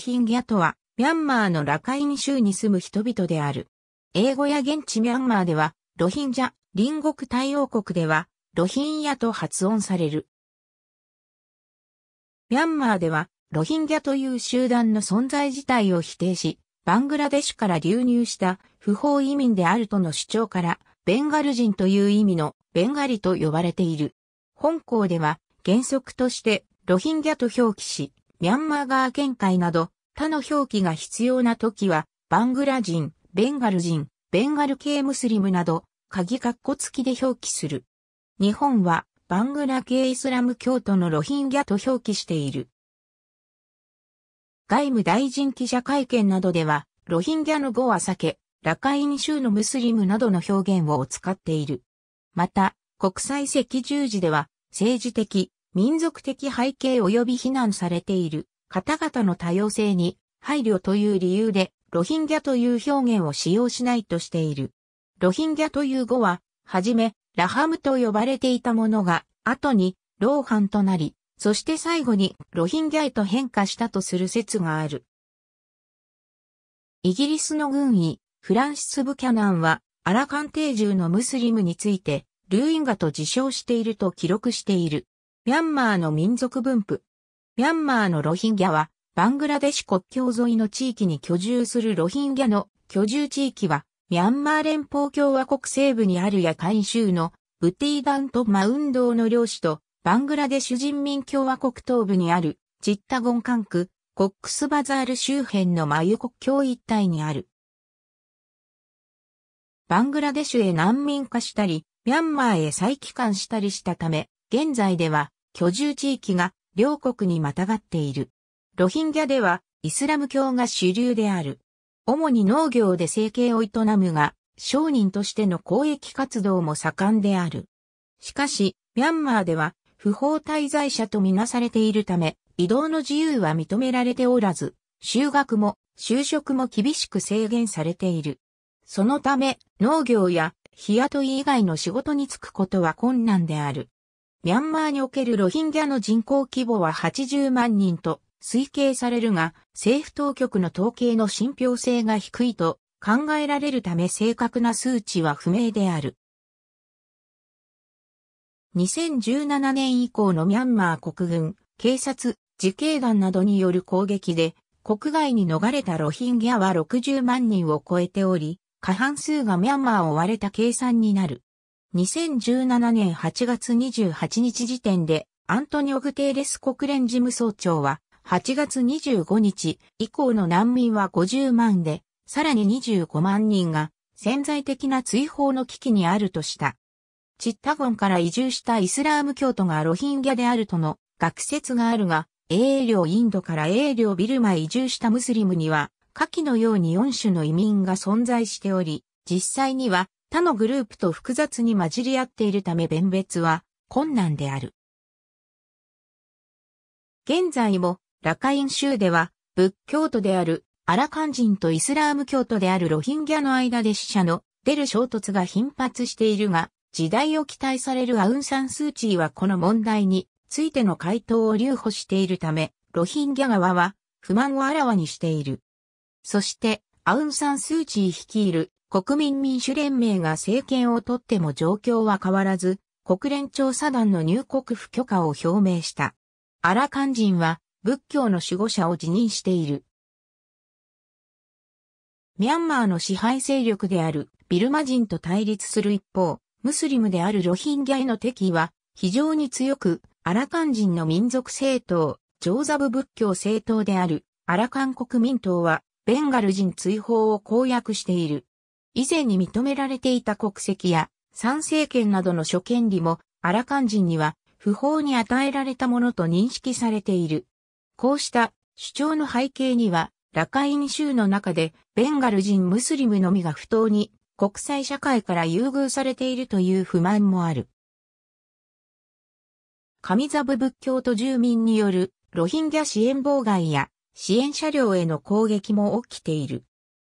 ヒンギャとは、ミャンマーのラカイン州に住む人々である。英語や現地ミャンマーでは、ロヒンジャ、隣国太陽国では、ロヒンヤと発音される。ミャンマーでは、ロヒンギャという集団の存在自体を否定し、バングラデシュから流入した不法移民であるとの主張から、ベンガル人という意味のベンガリと呼ばれている。本校では、原則としてロヒンギャと表記し、ミャンマーガー見解など、他の表記が必要な時は、バングラ人、ベンガル人、ベンガル系ムスリムなど、鍵括弧付きで表記する。日本は、バングラ系イスラム教徒のロヒンギャと表記している。外務大臣記者会見などでは、ロヒンギャの語は避け、ラカイン州のムスリムなどの表現を使っている。また、国際赤十字では、政治的、民族的背景及び非難されている方々の多様性に配慮という理由でロヒンギャという表現を使用しないとしている。ロヒンギャという語は、はじめ、ラハムと呼ばれていたものが、後に、ローハンとなり、そして最後にロヒンギャへと変化したとする説がある。イギリスの軍医、フランシス・ブキャナンは、アラカン定住のムスリムについて、ルーインガと自称していると記録している。ミャンマーの民族分布。ミャンマーのロヒンギャは、バングラデシュ国境沿いの地域に居住するロヒンギャの居住地域は、ミャンマー連邦共和国西部にあるや、カ州のブティーダントマウンドの領主と、バングラデシュ人民共和国東部にあるチッタゴン管区、コックスバザール周辺のマユ国境一帯にある。バングラデシュへ難民化したり、ミャンマーへ再帰還したりしたため、現在では居住地域が両国にまたがっている。ロヒンギャではイスラム教が主流である。主に農業で生計を営むが、商人としての公益活動も盛んである。しかし、ミャンマーでは不法滞在者とみなされているため、移動の自由は認められておらず、就学も就職も厳しく制限されている。そのため、農業や日雇い以外の仕事に就くことは困難である。ミャンマーにおけるロヒンギャの人口規模は80万人と推計されるが、政府当局の統計の信憑性が低いと考えられるため正確な数値は不明である。2017年以降のミャンマー国軍、警察、自警団などによる攻撃で、国外に逃れたロヒンギャは60万人を超えており、過半数がミャンマーを割れた計算になる。2017年8月28日時点で、アントニオ・グテーレス国連事務総長は、8月25日以降の難民は50万で、さらに25万人が潜在的な追放の危機にあるとした。チッタゴンから移住したイスラーム教徒がロヒンギャであるとの学説があるが、英領インドから英領ビルマ移住したムスリムには、下記のように4種の移民が存在しており、実際には他のグループと複雑に混じり合っているため弁別は困難である。現在もラカイン州では仏教徒であるアラカン人とイスラーム教徒であるロヒンギャの間で死者の出る衝突が頻発しているが、時代を期待されるアウンサンスーチーはこの問題についての回答を留保しているため、ロヒンギャ側は不満をあらわにしている。そして、アウンサンスーチー率いる国民民主連盟が政権をとっても状況は変わらず、国連調査団の入国不許可を表明した。アラカン人は仏教の守護者を辞任している。ミャンマーの支配勢力であるビルマ人と対立する一方、ムスリムであるロヒンギャへの敵意は非常に強く、アラカン人の民族政党、ジョーザブ仏教政党であるアラカン国民党はベンガル人追放を公約している。以前に認められていた国籍や参政権などの諸権利もアラカン人には不法に与えられたものと認識されている。こうした主張の背景には、ラカイン州の中でベンガル人ムスリムのみが不当に国際社会から優遇されているという不満もある。神ザブ仏教徒住民によるロヒンギャ支援妨害や支援車両への攻撃も起きている。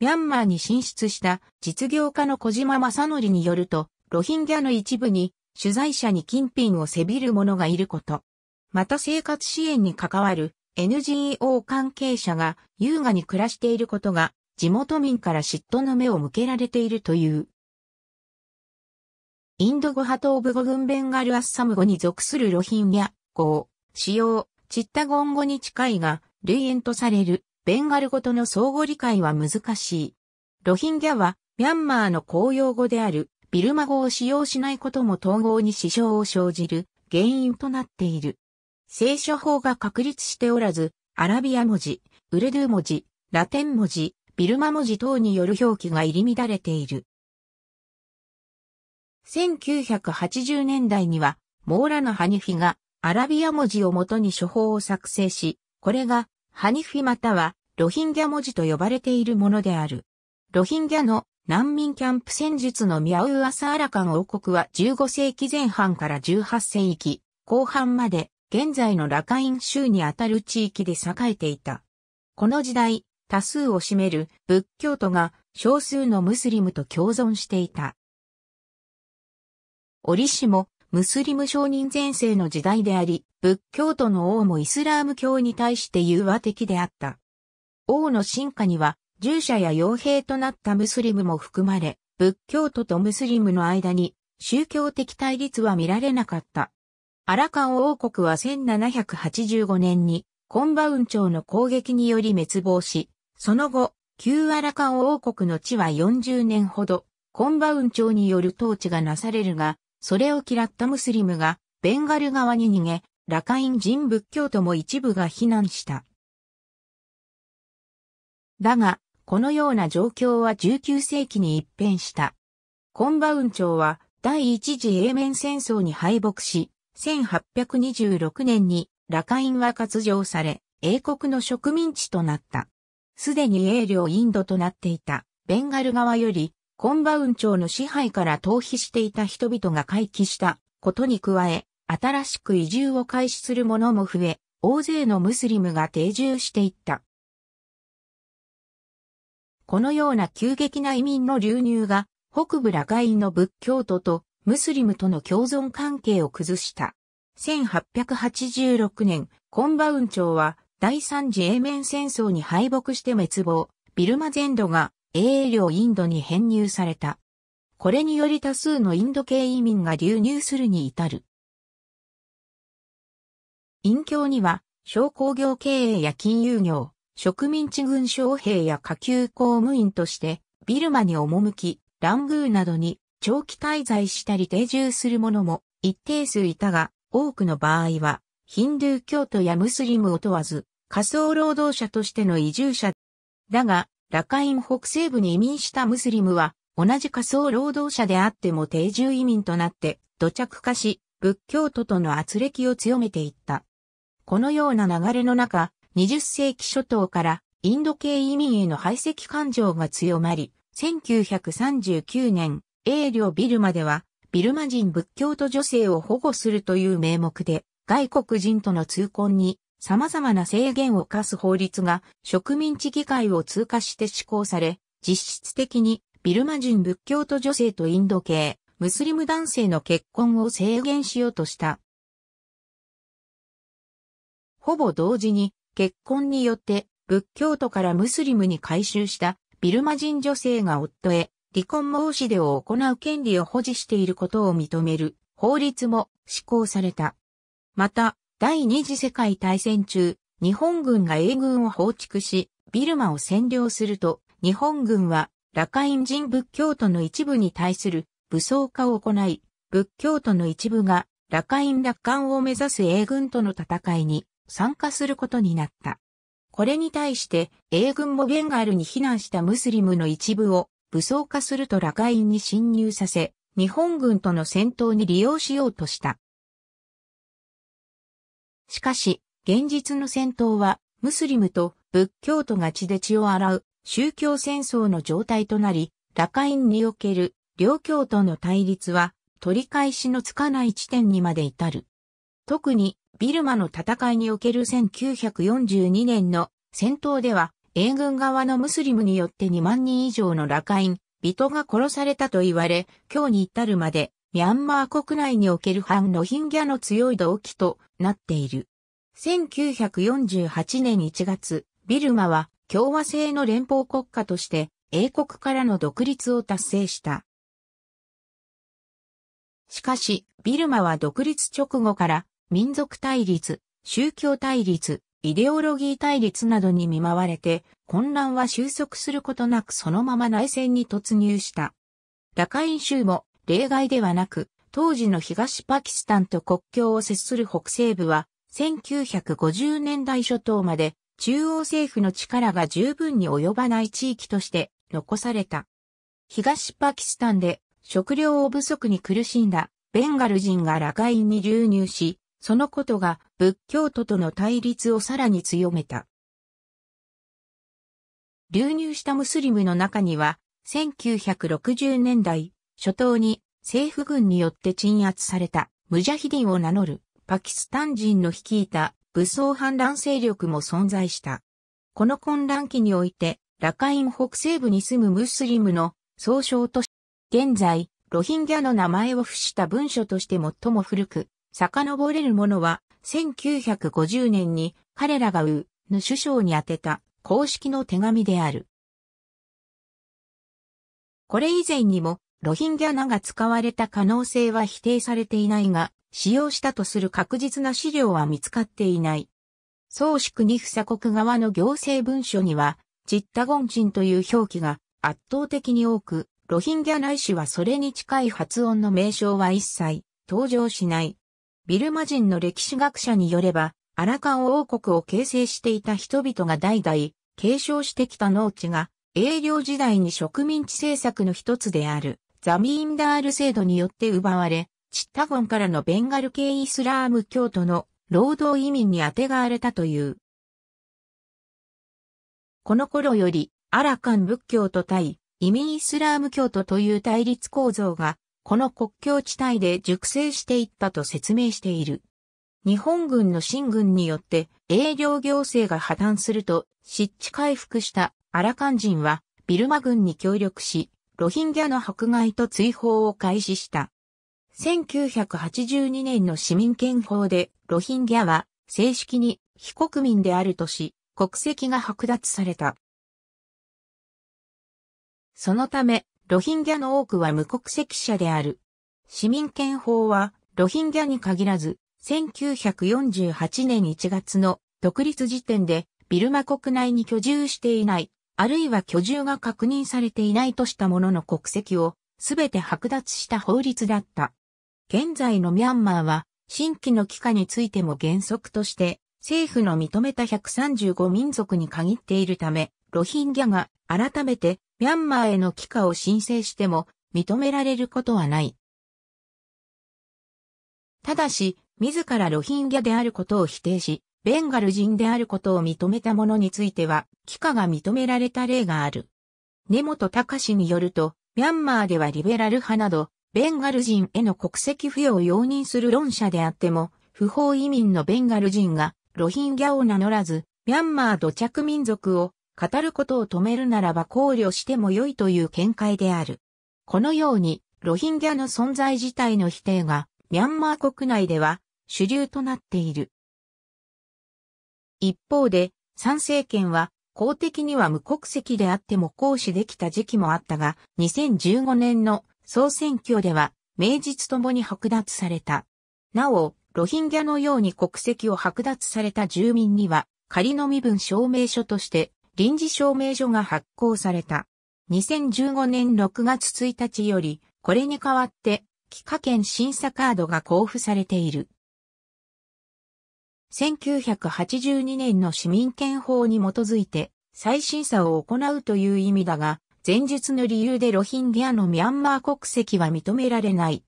ミャンマーに進出した実業家の小島正則によると、ロヒンギャの一部に取材者に金品をせびる者がいること。また生活支援に関わる NGO 関係者が優雅に暮らしていることが地元民から嫉妬の目を向けられているという。インド語派東部語軍ベンガルアッサム語に属するロヒンギャ語、使用、チッタゴン語に近いが、類縁とされるベンガル語との相互理解は難しい。ロヒンギャは、ミャンマーの公用語である、ビルマ語を使用しないことも統合に支障を生じる原因となっている。聖書法が確立しておらず、アラビア文字、ウルドゥ文字、ラテン文字、ビルマ文字等による表記が入り乱れている。1980年代には、モーラのハニフィがアラビア文字をもとに書法を作成し、これがハニフィまたはロヒンギャ文字と呼ばれているものである。ロヒンギャの難民キャンプ戦術のミャウーアサーラカン王国は15世紀前半から18世紀後半まで現在のラカイン州にあたる地域で栄えていた。この時代、多数を占める仏教徒が少数のムスリムと共存していた。折しもムスリム承認前世の時代であり、仏教徒の王もイスラーム教に対して融和的であった。王の進化には、従者や傭兵となったムスリムも含まれ、仏教徒とムスリムの間に宗教的対立は見られなかった。アラカン王国は1785年にコンバウン朝の攻撃により滅亡し、その後、旧アラカン王国の地は40年ほど、コンバウン朝による統治がなされるが、それを嫌ったムスリムがベンガル側に逃げ、ラカイン人仏教徒も一部が避難した。だが、このような状況は19世紀に一変した。コンバウン朝は第一次英面戦争に敗北し、1826年にラカインは割譲され、英国の植民地となった。すでに英領インドとなっていたベンガル側よりコンバウン朝の支配から逃避していた人々が回帰したことに加え、新しく移住を開始する者も増え、大勢のムスリムが定住していった。このような急激な移民の流入が、北部ラガインの仏教徒とムスリムとの共存関係を崩した。1886年、コンバウン朝は第三次英面戦争に敗北して滅亡、ビルマ全土が英領インドに編入された。これにより多数のインド系移民が流入するに至る。隠教には、商工業経営や金融業、植民地軍将兵や下級公務員として、ビルマに赴き、ラングーなどに長期滞在したり定住する者も一定数いたが、多くの場合は、ヒンドゥー教徒やムスリムを問わず、仮想労働者としての移住者だが、ラカイン北西部に移民したムスリムは、同じ仮想労働者であっても定住移民となって、土着化し、仏教徒との圧力を強めていった。このような流れの中、20世紀初頭からインド系移民への排斥感情が強まり、1939年、英領ビルマでは、ビルマ人仏教徒女性を保護するという名目で、外国人との通婚に様々な制限を課す法律が植民地議会を通過して施行され、実質的にビルマ人仏教徒女性とインド系、ムスリム男性の結婚を制限しようとした。ほぼ同時に結婚によって仏教徒からムスリムに改宗したビルマ人女性が夫へ離婚申し出を行う権利を保持していることを認める法律も施行された。また、第二次世界大戦中、日本軍が英軍を放逐し、ビルマを占領すると、日本軍は、ラカイン人仏教徒の一部に対する武装化を行い、仏教徒の一部が、ラカイン奪還を目指す英軍との戦いに参加することになった。これに対して英軍もベンガールに避難したムスリムの一部を武装化するとラカインに侵入させ、日本軍との戦闘に利用しようとした。しかし、現実の戦闘は、ムスリムと仏教徒が血で血を洗う宗教戦争の状態となり、ラカインにおける両教徒の対立は取り返しのつかない地点にまで至る。特にビルマの戦いにおける1942年の戦闘では英軍側のムスリムによって2万人以上のラカイン、人が殺されたと言われ、今日に至るまでミャンマー国内における反ロヒンギャの強い動機となっている。1948年1月、ビルマは共和制の連邦国家として英国からの独立を達成した。しかし、ビルマは独立直後から民族対立、宗教対立、イデオロギー対立などに見舞われて、混乱は収束することなくそのまま内戦に突入した。ラカイン州も例外ではなく、当時の東パキスタンと国境を接する北西部は、1950年代初頭まで中央政府の力が十分に及ばない地域として残された。東パキスタンで食料不足に苦しんだベンガル人がラガインに流入し、そのことが仏教徒との対立をさらに強めた。流入したムスリムの中には、1960年代、初頭に政府軍によって鎮圧されたムジャヒディンを名乗るパキスタン人の率いた武装反乱勢力も存在した。この混乱期において、ラカイン北西部に住むムスリムの総称とし、現在、ロヒンギャの名前を付した文書として最も古く、遡れるものは、1950年に彼らがウーの首相に宛てた公式の手紙である。これ以前にもロヒンギャナが使われた可能性は否定されていないが、使用したとする確実な資料は見つかっていない。宗主国房国側の行政文書には、チッタゴン人という表記が圧倒的に多く、ロヒンギャナ。医師はそれに近い発音の名称は一切登場しない。ビルマ人の歴史学者によれば、アラカン王国を形成していた人々が代々継承してきた農地が、営業時代に植民地政策の一つである。ザミーンダール制度によって奪われ、チッタゴンからのベンガル系イスラーム教徒の労働移民にあてがわれたという。この頃より、アラカン仏教と対移民イスラーム教徒という対立構造が、この国境地帯で熟成していったと説明している。日本軍の新軍によって営業行政が破綻すると、湿地回復したアラカン人はビルマ軍に協力し、ロヒンギャの迫害と追放を開始した。1982年の市民憲法でロヒンギャは正式に非国民であるとし、国籍が剥奪された。そのため、ロヒンギャの多くは無国籍者である。市民憲法は、ロヒンギャに限らず、1948年1月の独立時点で、ビルマ国内に居住していないあるいは居住が確認されていないとした者の国籍をすべて剥奪した法律だった。現在のミャンマーは新規の帰化についても原則として政府の認めた135民族に限っているため、ロヒンギャが改めてミャンマーへの帰化を申請しても認められることはない。ただし、自らロヒンギャであることを否定し、ベンガル人であることを認めた者については、帰化が認められた例がある。根本隆によると、ミャンマーではリベラル派など、ベンガル人への国籍付与を容認する論者であっても、不法移民のベンガル人がロヒンギャを名乗らず、ミャンマー土着民族を語ることを止めるならば考慮しても良いという見解である。このように、ロヒンギャの存在自体の否定が、ミャンマー国内では主流となっている。一方で、参政権は公的には無国籍であっても行使できた時期もあったが、2015年の総選挙では、名実ともに剥奪された。なお、ロヒンギャのように国籍を剥奪された住民には、仮の身分証明書として、臨時証明書が発行された。2015年6月1日より、これに代わって、帰化権審査カードが交付されている。1982年の市民権法に基づいて再審査を行うという意味だが、前述の理由でロヒンギャのミャンマー国籍は認められない。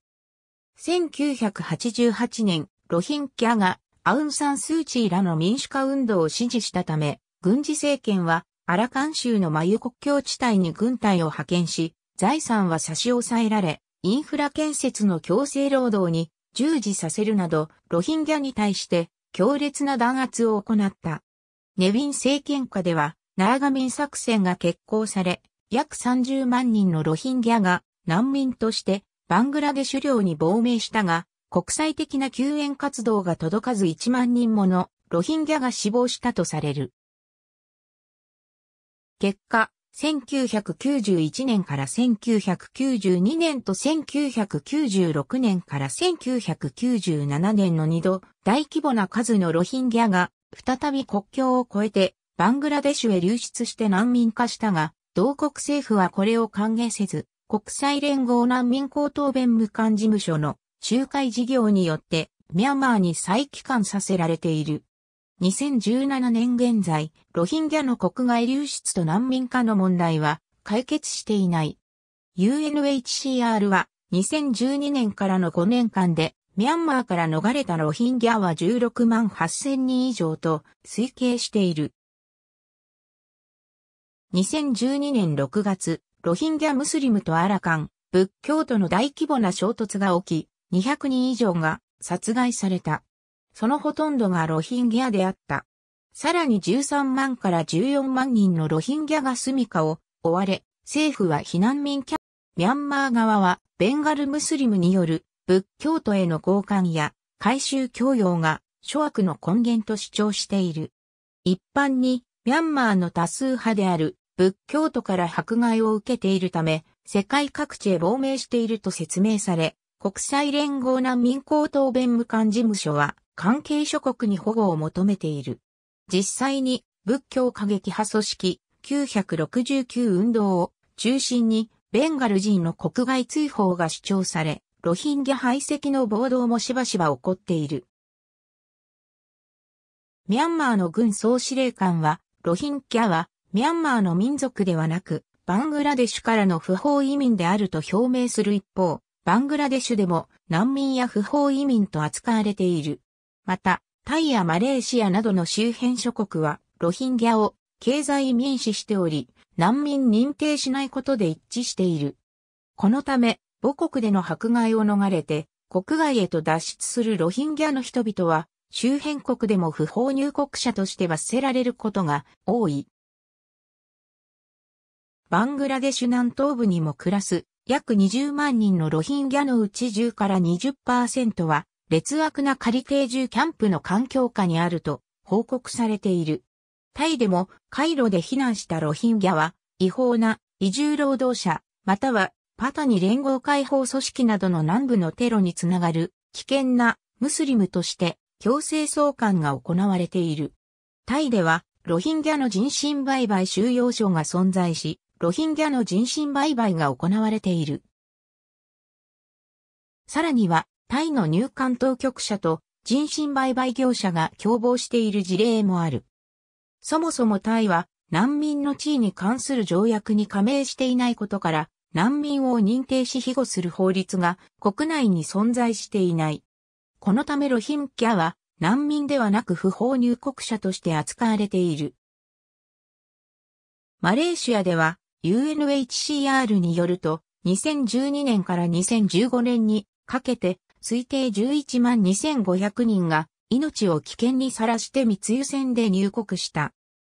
1988年、ロヒンギャがアウンサンスーチーらの民主化運動を支持したため、軍事政権はアラカン州のマユ国境地帯に軍隊を派遣し、財産は差し押さえられ、インフラ建設の強制労働に従事させるなど、ロヒンギャに対して強烈な弾圧を行った。ネビン政権下では、ナーガミン作戦が決行され、約30万人のロヒンギャが難民としてバングラデシュ領に亡命したが、国際的な救援活動が届かず1万人ものロヒンギャが死亡したとされる。結果、1991年から1992年と1996年から1997年の2度、大規模な数のロヒンギャが、再び国境を越えて、バングラデシュへ流出して難民化したが、同国政府はこれを歓迎せず、国際連合難民高等弁務官事務所の仲介事業によって、ミャンマーに再帰還させられている。2017年現在、ロヒンギャの国外流出と難民化の問題は解決していない。UNHCR は2012年からの5年間でミャンマーから逃れたロヒンギャは16万8000人以上と推計している。2012年6月、ロヒンギャムスリムとアラカン、仏教徒の大規模な衝突が起き、200人以上が殺害された。そのほとんどがロヒンギャであった。さらに13万から14万人のロヒンギャが住処を追われ、政府は避難民キャ、ミャンマー側はベンガルムスリムによる仏教徒への交換や改修教養が諸悪の根源と主張している。一般にミャンマーの多数派である仏教徒から迫害を受けているため、世界各地へ亡命していると説明され、国際連合難民高等弁務官事務所は、関係諸国に保護を求めている。実際に仏教過激派組織969運動を中心にベンガル人の国外追放が主張され、ロヒンギャ排斥の暴動もしばしば起こっている。ミャンマーの軍総司令官は、ロヒンギャはミャンマーの民族ではなく、バングラデシュからの不法移民であると表明する一方、バングラデシュでも難民や不法移民と扱われている。また、タイやマレーシアなどの周辺諸国は、ロヒンギャを経済民主しており、難民認定しないことで一致している。このため、母国での迫害を逃れて、国外へと脱出するロヒンギャの人々は、周辺国でも不法入国者として罰せられることが多い。バングラデシュ南東部にも暮らす約20万人のロヒンギャのうち10から20%は劣悪な仮定住キャンプの環境下にあると報告されている。タイでもカイロで避難したロヒンギャは違法な移住労働者またはパタニ連合解放組織などの南部のテロにつながる危険なムスリムとして強制送還が行われている。タイではロヒンギャの人身売買収容所が存在し、ロヒンギャの人身売買が行われている。さらにはタイの入管当局者と人身売買業者が共謀している事例もある。そもそもタイは難民の地位に関する条約に加盟していないことから、難民を認定し庇護する法律が国内に存在していない。このためロヒンキャは難民ではなく不法入国者として扱われている。マレーシアでは UNHCR によると2012年から2015年にかけて推定11万2500人が命を危険にさらして密輸船で入国した。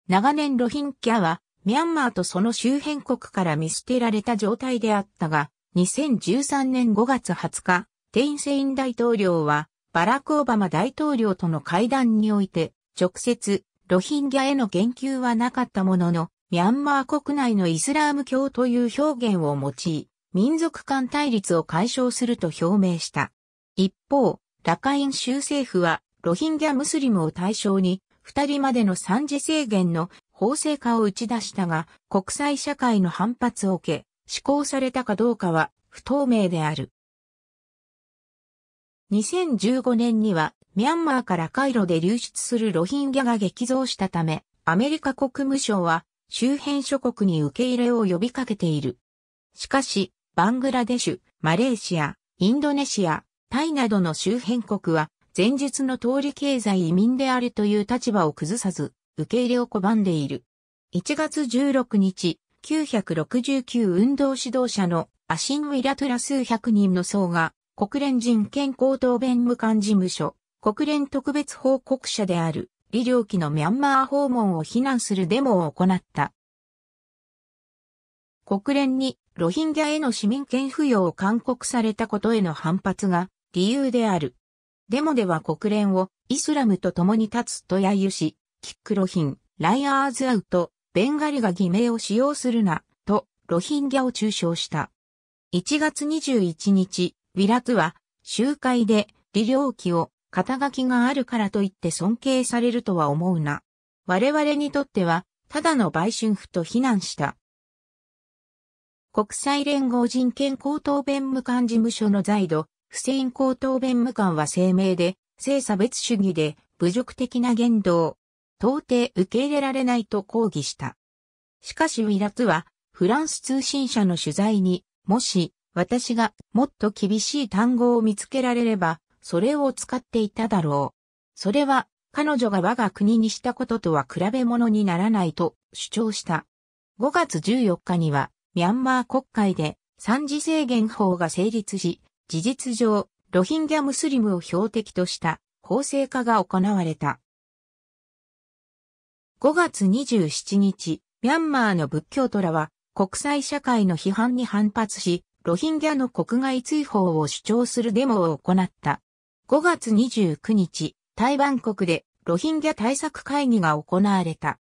長年ロヒンキャはミャンマーとその周辺国から見捨てられた状態であったが、2013年5月20日、テインセイン大統領はバラク・オバマ大統領との会談において直接ロヒンギャへの言及はなかったものの、ミャンマー国内のイスラーム教という表現を用い、民族間対立を解消すると表明した。一方、ラカイン州政府は、ロヒンギャムスリムを対象に、二人までの三次制限の法制化を打ち出したが、国際社会の反発を受け、施行されたかどうかは不透明である。2015年には、ミャンマーからカイロで流出するロヒンギャが激増したため、アメリカ国務省は周辺諸国に受け入れを呼びかけている。しかし、バングラデシュ、マレーシア、インドネシア、タイなどの周辺国は、前述の通り経済移民であるという立場を崩さず、受け入れを拒んでいる。1月16日、969運動指導者のアシンウィラトゥラ数百人の層が、国連人権高等弁務官事務所、国連特別報告者である、李良機のミャンマー訪問を非難するデモを行った。国連にロヒンギャへの市民権付与を勧告されたことへの反発が理由である。デモでは国連をイスラムと共に立つと揶揄し、キックロヒン、ライアーズアウト、ベンガリが偽名を使用するな、と、ロヒンギャを中傷した。1月21日、ウィラクは、集会で、李領旗を、肩書きがあるからといって尊敬されるとは思うな。我々にとっては、ただの売春婦と非難した。国際連合人権高等弁務官事務所の在度、フセイン高等弁務官は声明で、性差別主義で侮辱的な言動、到底受け入れられないと抗議した。しかしウィラツは、フランス通信社の取材に、もし、私がもっと厳しい単語を見つけられれば、それを使っていただろう。それは、彼女が我が国にしたこととは比べ物にならないと主張した。5月14日には、ミャンマー国会で、三次制限法が成立し、事実上、ロヒンギャムスリムを標的とした法制化が行われた。5月27日、ミャンマーの仏教徒らは国際社会の批判に反発し、ロヒンギャの国外追放を主張するデモを行った。5月29日、台湾国でロヒンギャ対策会議が行われた。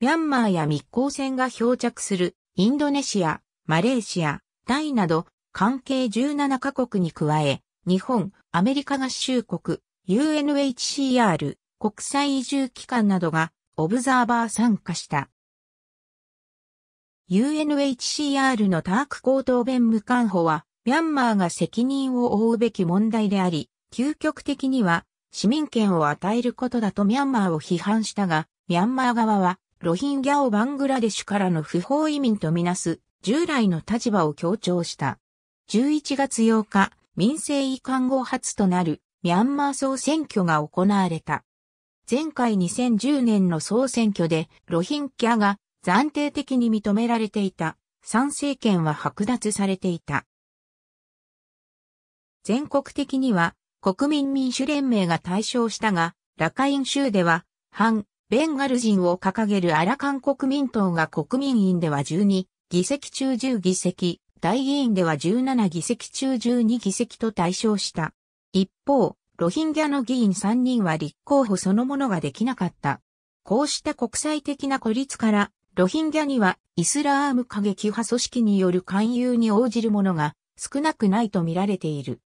ミャンマーや密航船が漂着するインドネシア、マレーシア、タイなど関係17カ国に加え、日本、アメリカ合衆国、UNHCR、国際移住機関などがオブザーバー参加した。UNHCR のターク高等弁務官補は、ミャンマーが責任を負うべき問題であり、究極的には市民権を与えることだとミャンマーを批判したが、ミャンマー側はロヒンギャをバングラデシュからの不法移民とみなす従来の立場を強調した。11月8日、民政移管後初となるミャンマー総選挙が行われた。前回2010年の総選挙でロヒンキャが暫定的に認められていた参政権は剥奪されていた。全国的には国民民主連盟が対象したが、ラカイン州では反ベンガル人を掲げるアラカン国民党が国民院では12議席中10議席、大議員では17議席中12議席と対象した。一方、ロヒンギャの議員3人は立候補そのものができなかった。こうした国際的な孤立から、ロヒンギャにはイスラーム過激派組織による勧誘に応じるものが少なくないと見られている。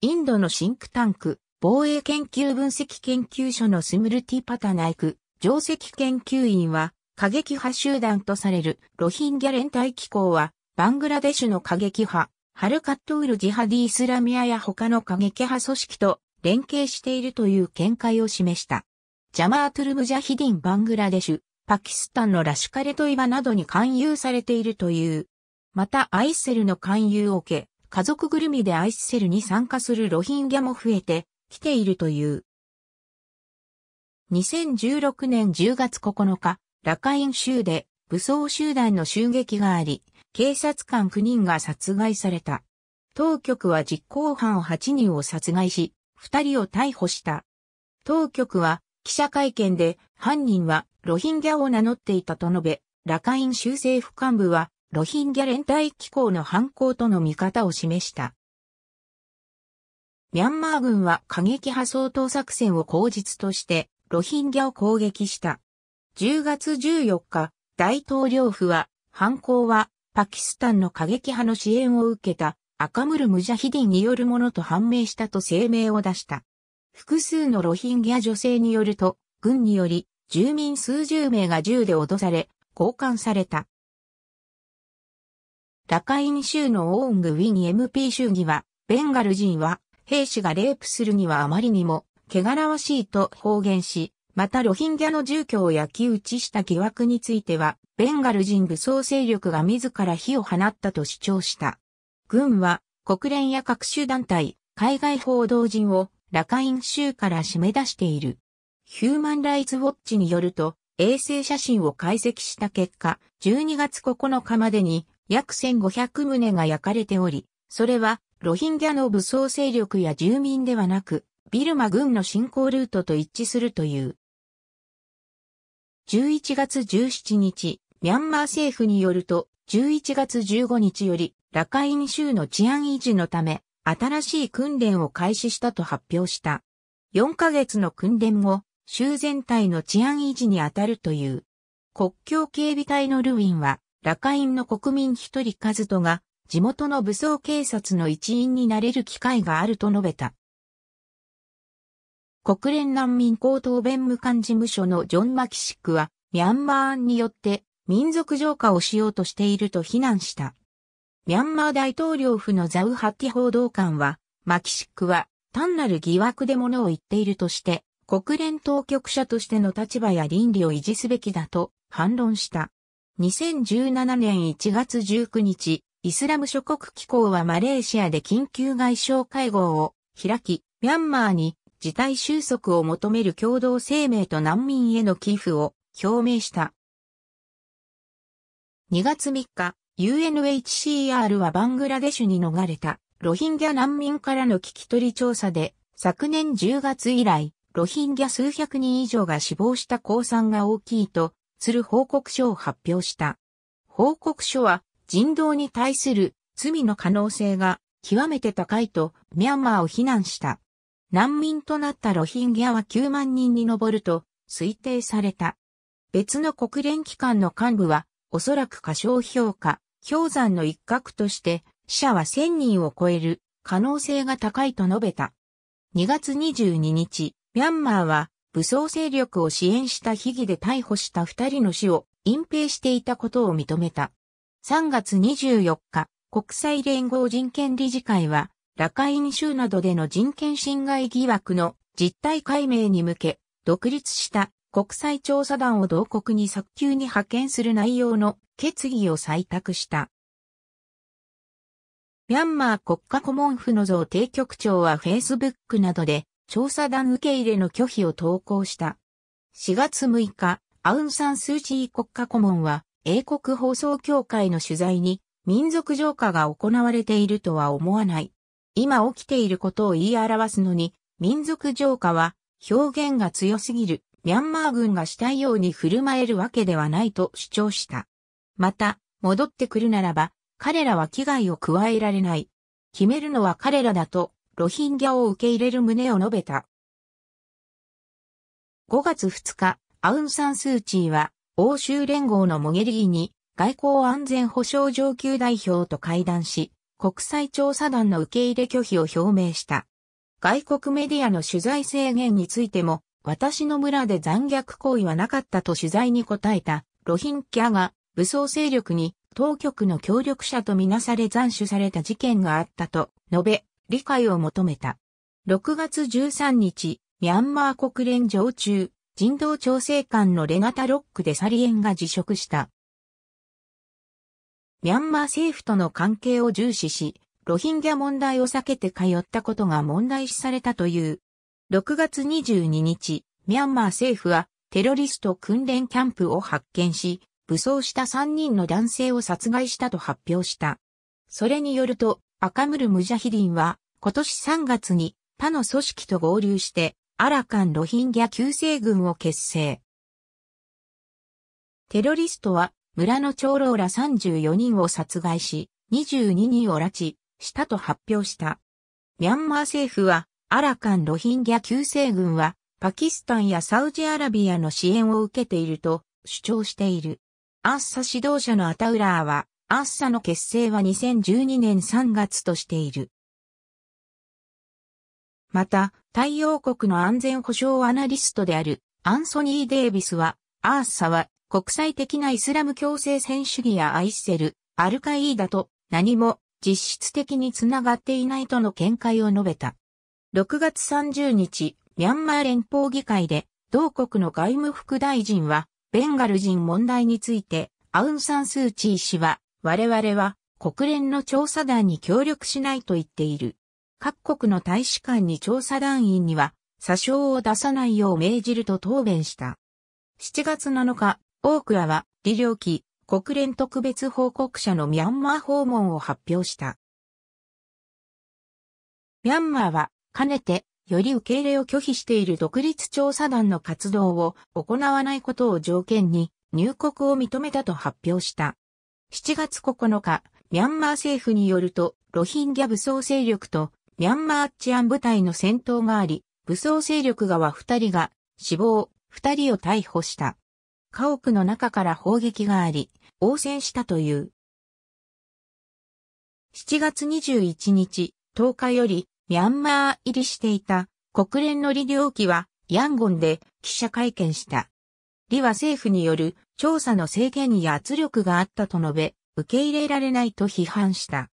インドのシンクタンク、防衛研究分析研究所のスムルティパタナイク、上席研究員は、過激派集団とされるロヒンギャ連帯機構は、バングラデシュの過激派、ハルカットウルジハディ・イスラミアや他の過激派組織と連携しているという見解を示した。ジャマートゥルムジャヒディン・バングラデシュ、パキスタンのラシュカレトイバなどに勧誘されているという。またアイセルの勧誘を受け、家族ぐるみでアイセルに参加するロヒンギャも増えてきているという。2016年10月9日、ラカイン州で武装集団の襲撃があり、警察官9人が殺害された。当局は実行犯8人を殺害し、2人を逮捕した。当局は記者会見で犯人はロヒンギャを名乗っていたと述べ、ラカイン州政府幹部はロヒンギャ連帯機構の犯行との見方を示した。ミャンマー軍は過激派掃討作戦を口実としてロヒンギャを攻撃した。10月14日、大統領府は、犯行は、パキスタンの過激派の支援を受けた、アカムル・ムジャヒディンによるものと判明したと声明を出した。複数のロヒンギャ女性によると、軍により、住民数十名が銃で脅され、交換された。ラカイン州のオーング・ウィニ MP 州議は、ベンガル人は、兵士がレイプするにはあまりにも、汚らわしいと方言し、またロヒンギャの住居を焼き打ちした疑惑については、ベンガル人武装勢力が自ら火を放ったと主張した。軍は国連や各種団体、海外報道陣をラカイン州から締め出している。ヒューマンライツウォッチによると、衛星写真を解析した結果、12月9日までに約1500棟が焼かれており、それはロヒンギャの武装勢力や住民ではなく、ビルマ軍の侵攻ルートと一致するという。11月17日、ミャンマー政府によると、11月15日より、ラカイン州の治安維持のため、新しい訓練を開始したと発表した。4ヶ月の訓練後、州全体の治安維持に当たるという。国境警備隊のルウィンは、ラカインの国民一人カズトが、地元の武装警察の一員になれる機会があると述べた。国連難民高等弁務官事務所のジョン・マキシックは、ミャンマー案によって民族浄化をしようとしていると非難した。ミャンマー大統領府のザウハッティ報道官は、マキシックは単なる疑惑で物を言っているとして、国連当局者としての立場や倫理を維持すべきだと反論した。2017年1月19日、イスラム諸国機構はマレーシアで緊急外相会合を開き、ミャンマーに事態収束を求める共同声明と難民への寄付を表明した。2月3日、UNHCR はバングラデシュに逃れたロヒンギャ難民からの聞き取り調査で昨年10月以来、ロヒンギャ数百人以上が死亡した降参が大きいとする報告書を発表した。報告書は人道に対する罪の可能性が極めて高いとミャンマーを非難した。難民となったロヒンギャは9万人に上ると推定された。別の国連機関の幹部は、おそらく過小評価、氷山の一角として、死者は1000人を超える可能性が高いと述べた。2月22日、ミャンマーは武装勢力を支援した悲儀で逮捕した2人の死を隠蔽していたことを認めた。3月24日、国際連合人権理事会はラカイン州などでの人権侵害疑惑の実態解明に向け、独立した国際調査団を同国に早急に派遣する内容の決議を採択した。ミャンマー国家顧問府の増帝局長は Facebook などで調査団受け入れの拒否を投稿した。4月6日、アウンサンスーチー国家顧問は英国放送協会の取材に民族浄化が行われているとは思わない。今起きていることを言い表すのに、民族浄化は表現が強すぎる、ミャンマー軍がしたいように振る舞えるわけではないと主張した。また、戻ってくるならば、彼らは危害を加えられない。決めるのは彼らだと、ロヒンギャを受け入れる旨を述べた。5月2日、アウンサンスーチーは、欧州連合のモゲリーに、外交安全保障上級代表と会談し、国際調査団の受け入れ拒否を表明した。外国メディアの取材制限についても、私の村で残虐行為はなかったと取材に答えた、ロヒンキャが武装勢力に当局の協力者とみなされ斬首された事件があったと述べ、理解を求めた。6月13日、ミャンマー国連常駐人道調整官のレナタロックでサリエンが辞職した。ミャンマー政府との関係を重視し、ロヒンギャ問題を避けて通ったことが問題視されたという。6月22日、ミャンマー政府はテロリスト訓練キャンプを発見し、武装した3人の男性を殺害したと発表した。それによると、アカムル・ムジャヒディンは今年3月に他の組織と合流して、アラカン・ロヒンギャ救世軍を結成。テロリストは村の長老ら34人を殺害し、22人を拉致したと発表した。ミャンマー政府は、アラカンロヒンギャ救世軍は、パキスタンやサウジアラビアの支援を受けていると主張している。アッサ指導者のアタウラーは、アッサの結成は2012年3月としている。また、太陽国の安全保障アナリストであるアンソニー・デイビスは、アーサは国際的なイスラム強制選手義やアイセル、アルカイーダと何も実質的につながっていないとの見解を述べた。6月30日、ミャンマー連邦議会で、同国の外務副大臣は、ベンガル人問題について、アウンサンスーチー氏は、我々は国連の調査団に協力しないと言っている。各国の大使館に調査団員には、詐称を出さないよう命じると答弁した。7月7日、オークラは、李良機、国連特別報告者のミャンマー訪問を発表した。ミャンマーは、かねて、より受け入れを拒否している独立調査団の活動を行わないことを条件に入国を認めたと発表した。7月9日、ミャンマー政府によると、ロヒンギャ武装勢力とミャンマー治安部隊の戦闘があり、武装勢力側2人が死亡、2人を逮捕した。家屋の中から砲撃があり、応戦したという。7月21日、10日より、ミャンマー入りしていた国連の李良機は、ヤンゴンで記者会見した。李は政府による調査の制限や圧力があったと述べ、受け入れられないと批判した。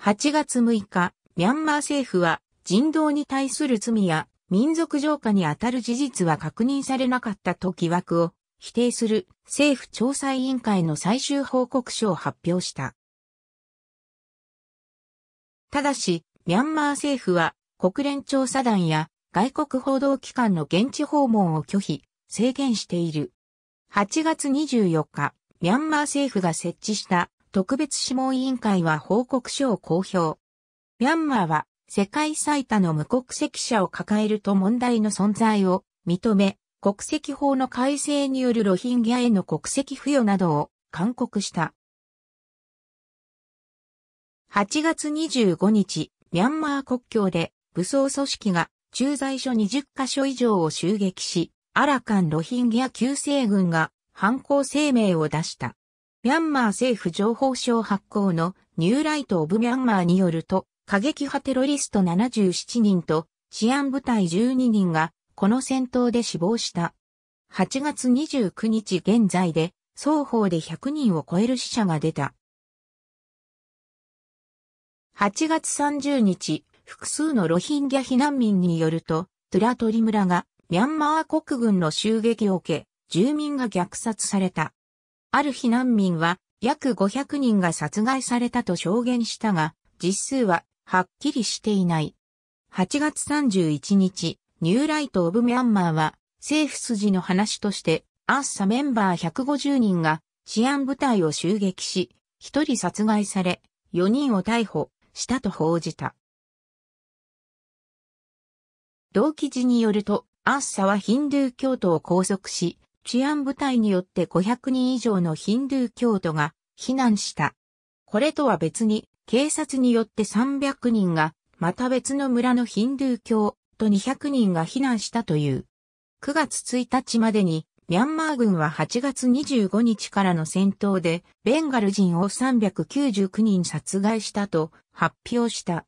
8月6日、ミャンマー政府は人道に対する罪や民族浄化にあたる事実は確認されなかったと疑惑を否定する政府調査委員会の最終報告書を発表した。ただし、ミャンマー政府は国連調査団や外国報道機関の現地訪問を拒否、制限している。8月24日、ミャンマー政府が設置した特別諮問委員会は報告書を公表。ミャンマーは世界最多の無国籍者を抱えると問題の存在を認め、国籍法の改正によるロヒンギャへの国籍付与などを勧告した。8月25日、ミャンマー国境で武装組織が駐在所20カ所以上を襲撃し、アラカンロヒンギャ救世軍が犯行声明を出した。ミャンマー政府情報省発行のニューライト・オブ・ミャンマーによると、過激派テロリスト77人と治安部隊12人がこの戦闘で死亡した。8月29日現在で、双方で100人を超える死者が出た。8月30日、複数のロヒンギャ避難民によると、トゥラトリ村がミャンマー国軍の襲撃を受け、住民が虐殺された。ある避難民は約500人が殺害されたと証言したが、実数ははっきりしていない。8月31日、ニューライト・オブ・ミャンマーは、政府筋の話として、アッサメンバー150人が治安部隊を襲撃し、1人殺害され、4人を逮捕したと報じた。同記事によると、アッサはヒンドゥー教徒を拘束し、治安部隊によって500人以上のヒンドゥー教徒が避難した。これとは別に、警察によって300人が、また別の村のヒンドゥー教と200人が避難したという。9月1日までに、ミャンマー軍は8月25日からの戦闘で、ベンガル人を399人殺害したと発表した。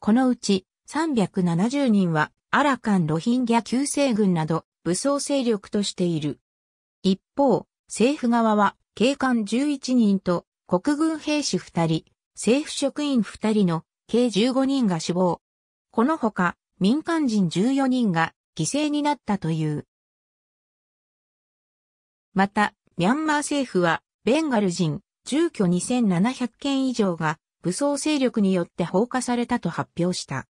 このうち370人はアラカンロヒンギャ救世軍など武装勢力としている。一方、政府側は警官11人と国軍兵士2人、政府職員2人の計15人が死亡。このほか、民間人14人が犠牲になったという。また、ミャンマー政府は、ベンガル人、住居2700件以上が武装勢力によって放火されたと発表した。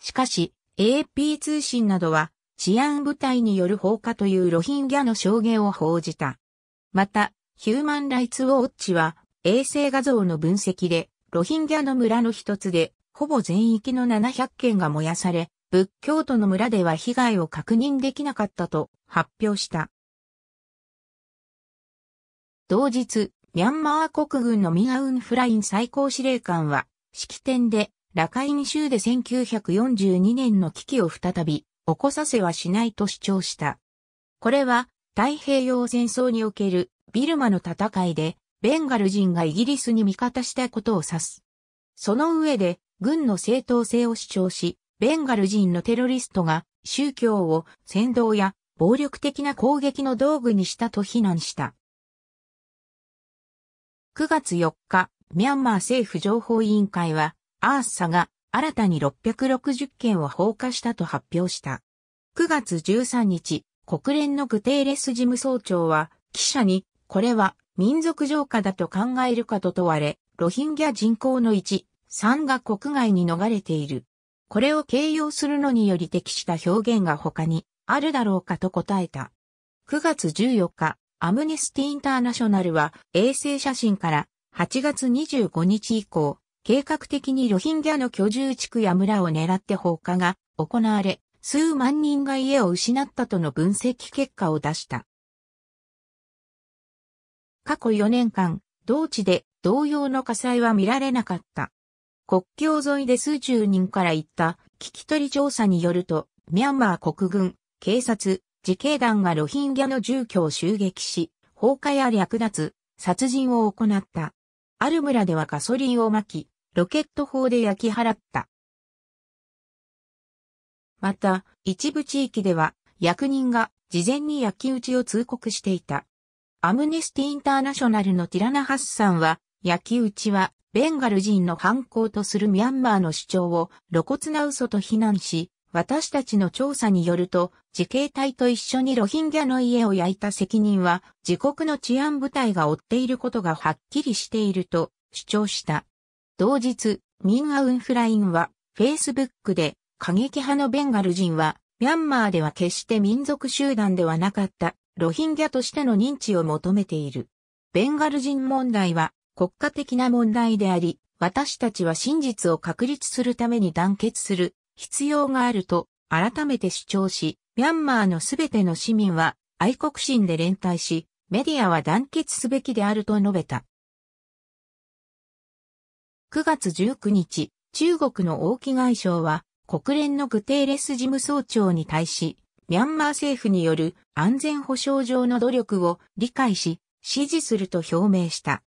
しかし、a p 通信などは、治安部隊による放火というロヒンギャの証言を報じた。また、ヒューマン・ライツ・ウォッチは、衛星画像の分析で、ロヒンギャの村の一つで、ほぼ全域の700件が燃やされ、仏教徒の村では被害を確認できなかったと発表した。同日、ミャンマー国軍のミガウンフライン最高司令官は、式典で、ラカイン州で1942年の危機を再び、起こさせはしないと主張した。これは、太平洋戦争におけるビルマの戦いで、ベンガル人がイギリスに味方したことを指す。その上で、軍の正当性を主張し、ベンガル人のテロリストが宗教を扇動や暴力的な攻撃の道具にしたと非難した。9月4日、ミャンマー政府情報委員会は、アーサが新たに660件を放火したと発表した。9月13日、国連のグテーレス事務総長は記者に、これは民族浄化だと考えるかと問われ、ロヒンギャ人口の1、3が国外に逃れている。これを形容するのにより適した表現が他にあるだろうかと答えた。9月14日、アムネスティ・インターナショナルは衛星写真から8月25日以降、計画的にロヒンギャの居住地区や村を狙って放火が行われ、数万人が家を失ったとの分析結果を出した。過去4年間、同地で同様の火災は見られなかった。国境沿いで数十人から行った聞き取り調査によると、ミャンマー国軍、警察、自警団がロヒンギャの住居を襲撃し、放火や略奪、殺人を行った。ある村ではガソリンを撒き、ロケット砲で焼き払った。また、一部地域では役人が事前に焼き討ちを通告していた。アムネスティ・インターナショナルのティラナ・ハッサンは、焼き打ちは、ベンガル人の犯行とするミャンマーの主張を露骨な嘘と非難し、私たちの調査によると、自警隊と一緒にロヒンギャの家を焼いた責任は、自国の治安部隊が負っていることがはっきりしていると主張した。同日、ミンアウンフラインは、Facebook で、過激派のベンガル人は、ミャンマーでは決して民族集団ではなかった。ロヒンギャとしての認知を求めている。ベンガル人問題は国家的な問題であり、私たちは真実を確立するために団結する必要があると改めて主張し、ミャンマーのすべての市民は愛国心で連帯し、メディアは団結すべきであると述べた。9月19日、中国の王毅外相は国連のグテーレス事務総長に対し、ミャンマー政府による安全保障上の努力を理解し、支持すると表明した。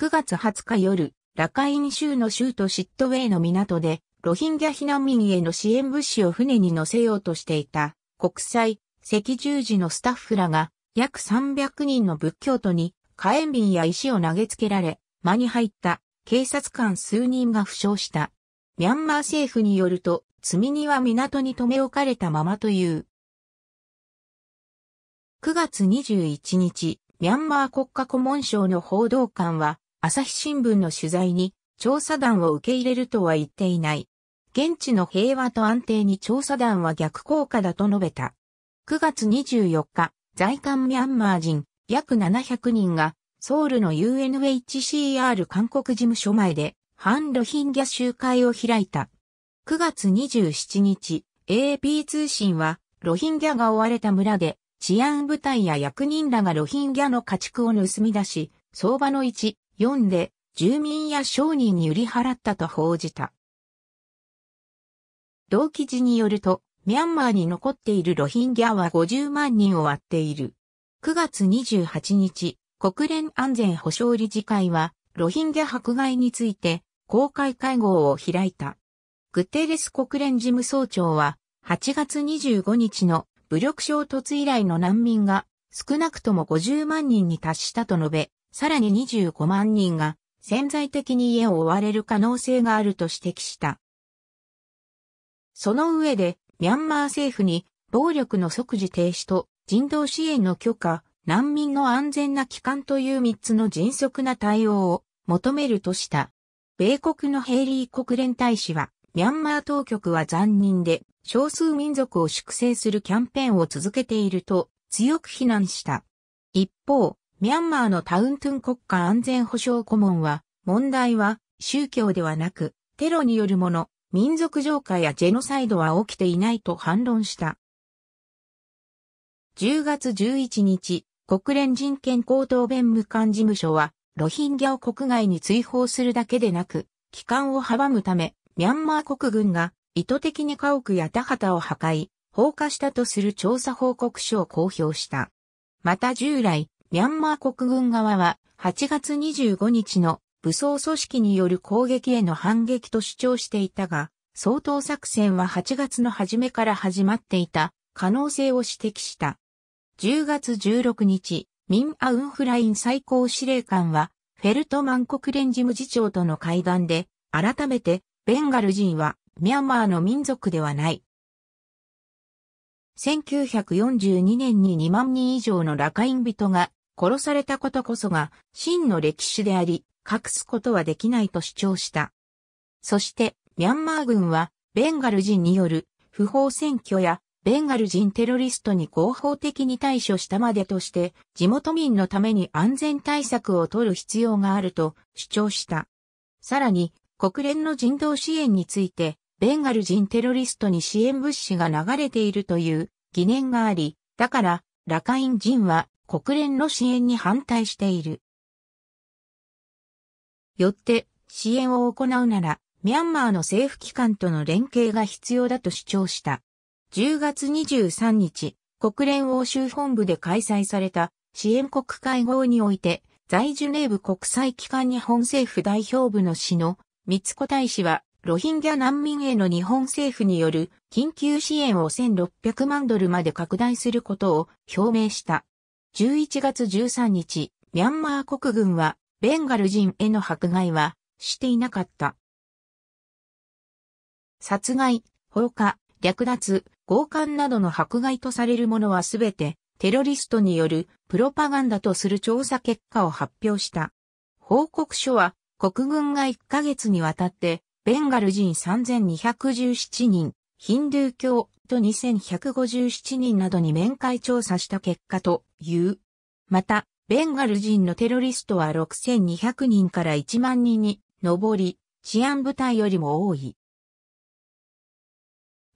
9月20日夜、ラカイン州の州都シットウェイの港で、ロヒンギャ避難民への支援物資を船に乗せようとしていた国際赤十字のスタッフらが約300人の仏教徒に火炎瓶や石を投げつけられ、間に入った警察官数人が負傷した。ミャンマー政府によると、積み荷は港に留め置かれたままという。9月21日、ミャンマー国家顧問省の報道官は、朝日新聞の取材に、調査団を受け入れるとは言っていない。現地の平和と安定に調査団は逆効果だと述べた。9月24日、在韓ミャンマー人約700人がソウルの UNHCR 韓国事務所前で反ロヒンギャ集会を開いた。9月27日、AP 通信はロヒンギャが追われた村で治安部隊や役人らがロヒンギャの家畜を盗み出し、相場の1、4で住民や商人に売り払ったと報じた。同記事によると、ミャンマーに残っているロヒンギャは50万人を割っている。9月28日、国連安全保障理事会は、ロヒンギャ迫害について、公開会合を開いた。グテレス国連事務総長は、8月25日の武力衝突以来の難民が少なくとも50万人に達したと述べ、さらに25万人が潜在的に家を追われる可能性があると指摘した。その上で、ミャンマー政府に暴力の即時停止と人道支援の許可、難民の安全な帰還という3つの迅速な対応を求めるとした。米国のヘイリー国連大使は、ミャンマー当局は残忍で少数民族を粛清するキャンペーンを続けていると強く非難した。一方、ミャンマーのタウントゥン国家安全保障顧問は、問題は宗教ではなくテロによるもの、民族浄化やジェノサイドは起きていないと反論した。10月11日、国連人権高等弁務官事務所は、ロヒンギャを国外に追放するだけでなく、帰還を阻むため、ミャンマー国軍が意図的に家屋や田畑を破壊、放火したとする調査報告書を公表した。また従来、ミャンマー国軍側は8月25日の武装組織による攻撃への反撃と主張していたが、総統作戦は8月の初めから始まっていた可能性を指摘した。10月16日、ミン・アウンフライン最高司令官は、フェルトマン国連事務次長との会談で、改めて、ベンガル人はミャンマーの民族ではない。1942年に2万人以上のラカイン人が殺されたことこそが真の歴史であり、隠すことはできないと主張した。そして、ミャンマー軍は、ベンガル人による不法占拠やベンガル人テロリストに合法的に対処したまでとして、地元民のために安全対策を取る必要があると主張した。さらに、国連の人道支援について、ベンガル人テロリストに支援物資が流れているという疑念があり、だから、ラカイン人は国連の支援に反対している。よって、支援を行うなら、ミャンマーの政府機関との連携が必要だと主張した。10月23日、国連欧州本部で開催された支援国会合において、在ジュネーブ国際機関日本政府代表部の市の三子大使はロヒンギャ難民への日本政府による緊急支援を1600万ドルまで拡大することを表明した。11月13日、ミャンマー国軍はベンガル人への迫害はしていなかった。殺害、放火、略奪、強姦などの迫害とされるものはすべてテロリストによるプロパガンダとする調査結果を発表した。報告書は国軍が1ヶ月にわたってベンガル人3217人、ヒンドゥー教と2157人などに面会調査した結果という。また、ベンガル人のテロリストは6200人から1万人に上り、治安部隊よりも多い。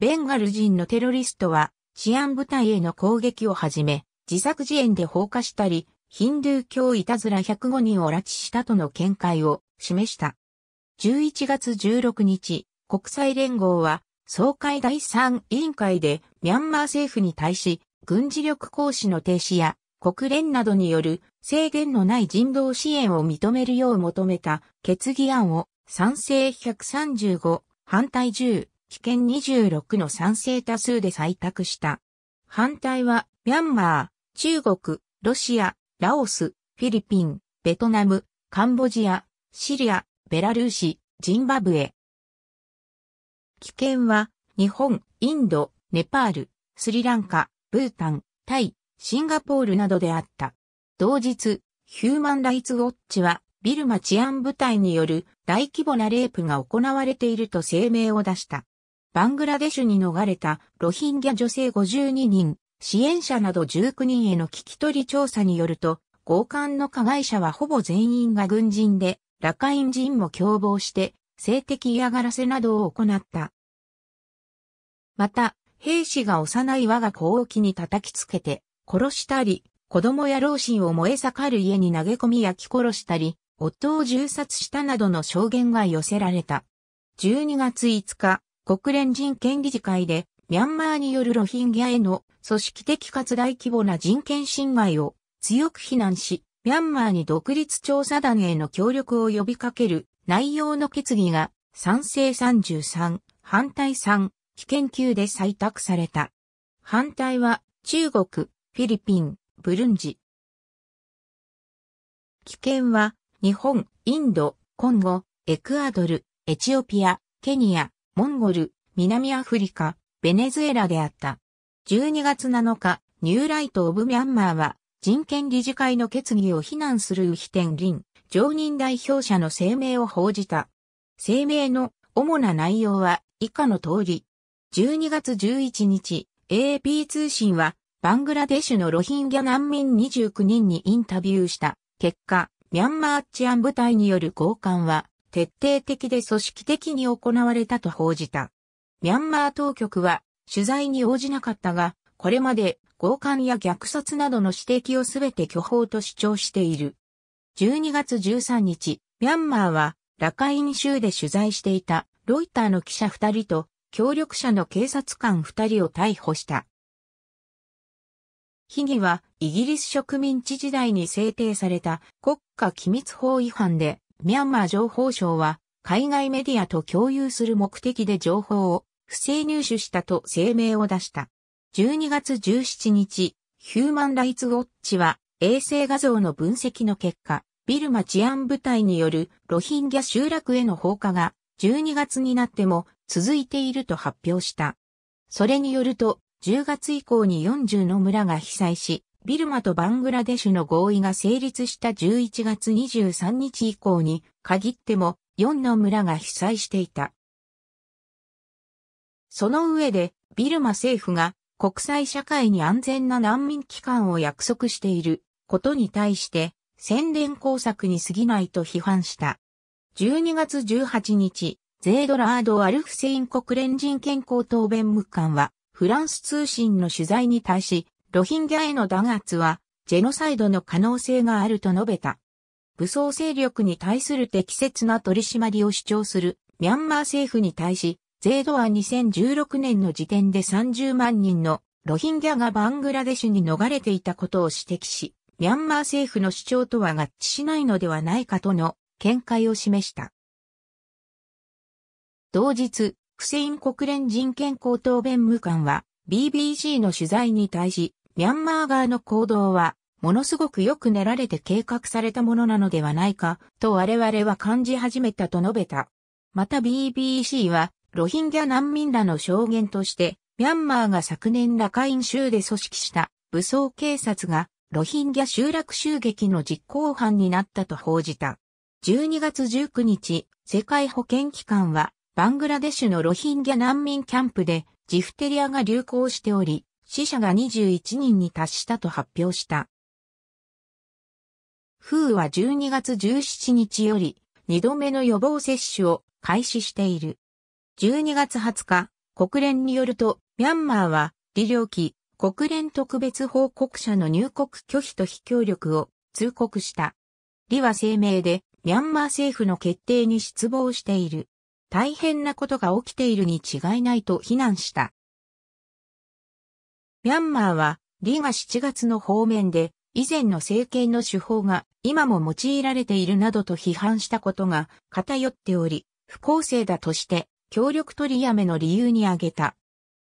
ベンガル人のテロリストは治安部隊への攻撃をはじめ、自作自演で放火したり、ヒンドゥー教いたずら105人を拉致したとの見解を示した。11月16日、国際連合は、総会第3委員会で、ミャンマー政府に対し、軍事力行使の停止や、国連などによる制限のない人道支援を認めるよう求めた決議案を賛成135、反対10、棄権26の賛成多数で採択した。反対は、ミャンマー、中国、ロシア、ラオス、フィリピン、ベトナム、カンボジア、シリア、ベラルーシ、ジンバブエ。危険は、日本、インド、ネパール、スリランカ、ブータン、タイ、シンガポールなどであった。同日、ヒューマンライツウォッチは、ビルマ治安部隊による大規模なレイプが行われていると声明を出した。バングラデシュに逃れたロヒンギャ女性52人、支援者など19人への聞き取り調査によると、強姦の加害者はほぼ全員が軍人で、ラカイン人も共謀して、性的嫌がらせなどを行った。また、兵士が幼い我が子を木に叩きつけて、殺したり、子供や老人を燃え盛る家に投げ込み焼き殺したり、夫を銃殺したなどの証言が寄せられた。12月5日、国連人権理事会で、ミャンマーによるロヒンギャへの組織的かつ大規模な人権侵害を強く非難し、ミャンマーに独立調査団への協力を呼びかける内容の決議が賛成33、反対3、危険級で採択された。反対は中国、フィリピン、ブルンジ。危険は日本、インド、コンゴ、エクアドル、エチオピア、ケニア、モンゴル、南アフリカ、ベネズエラであった。12月7日、ニューライト・オブ・ミャンマーは人権理事会の決議を非難する右飛天林、常任代表者の声明を報じた。声明の主な内容は以下の通り。12月11日、AAP 通信はバングラデシュのロヒンギャ難民29人にインタビューした結果、ミャンマー治安部隊による交換は徹底的で組織的に行われたと報じた。ミャンマー当局は取材に応じなかったが、これまで強姦や虐殺などの指摘をすべて巨報と主張している。12月13日、ミャンマーは、ラカイン州で取材していたロイターの記者2人と協力者の警察官2人を逮捕した。秘儀はイギリス植民地時代に制定された国家機密法違反で、ミャンマー情報省は海外メディアと共有する目的で情報を不正入手したと声明を出した。12月17日、ヒューマン・ライツ・ウォッチは衛星画像の分析の結果、ビルマ治安部隊によるロヒンギャ集落への放火が12月になっても続いていると発表した。それによると、10月以降に40の村が被災し、ビルマとバングラデシュの合意が成立した11月23日以降に限っても4の村が被災していた。その上で、ビルマ政府が国際社会に安全な難民機関を約束していることに対して宣伝工作に過ぎないと批判した。12月18日、ゼードラード・アルフセイン国連人権高等弁務官は、フランス通信の取材に対し、ロヒンギャへの弾圧は、ジェノサイドの可能性があると述べた。武装勢力に対する適切な取り締まりを主張するミャンマー政府に対し、税ドは2016年の時点で30万人のロヒンギャがバングラデシュに逃れていたことを指摘し、ミャンマー政府の主張とは合致しないのではないかとの見解を示した。同日、フセイン国連人権高等弁務官は BBC の取材に対し、ミャンマー側の行動はものすごくよく練られて計画されたものなのではないかと我々は感じ始めたと述べた。また BBC はロヒンギャ難民らの証言として、ミャンマーが昨年ラカイン州で組織した武装警察がロヒンギャ集落襲撃の実行犯になったと報じた。12月19日、世界保健機関は、バングラデシュのロヒンギャ難民キャンプでジフテリアが流行しており、死者が21人に達したと発表した。フーは12月17日より2度目の予防接種を開始している。12月20日、国連によると、ミャンマーは、利料期、国連特別報告者の入国拒否と非協力を通告した。李は声明で、ミャンマー政府の決定に失望している。大変なことが起きているに違いないと非難した。ミャンマーは、李が7月の方面で、以前の政権の手法が今も用いられているなどと批判したことが偏っており、不公正だとして協力取りやめの理由に挙げた。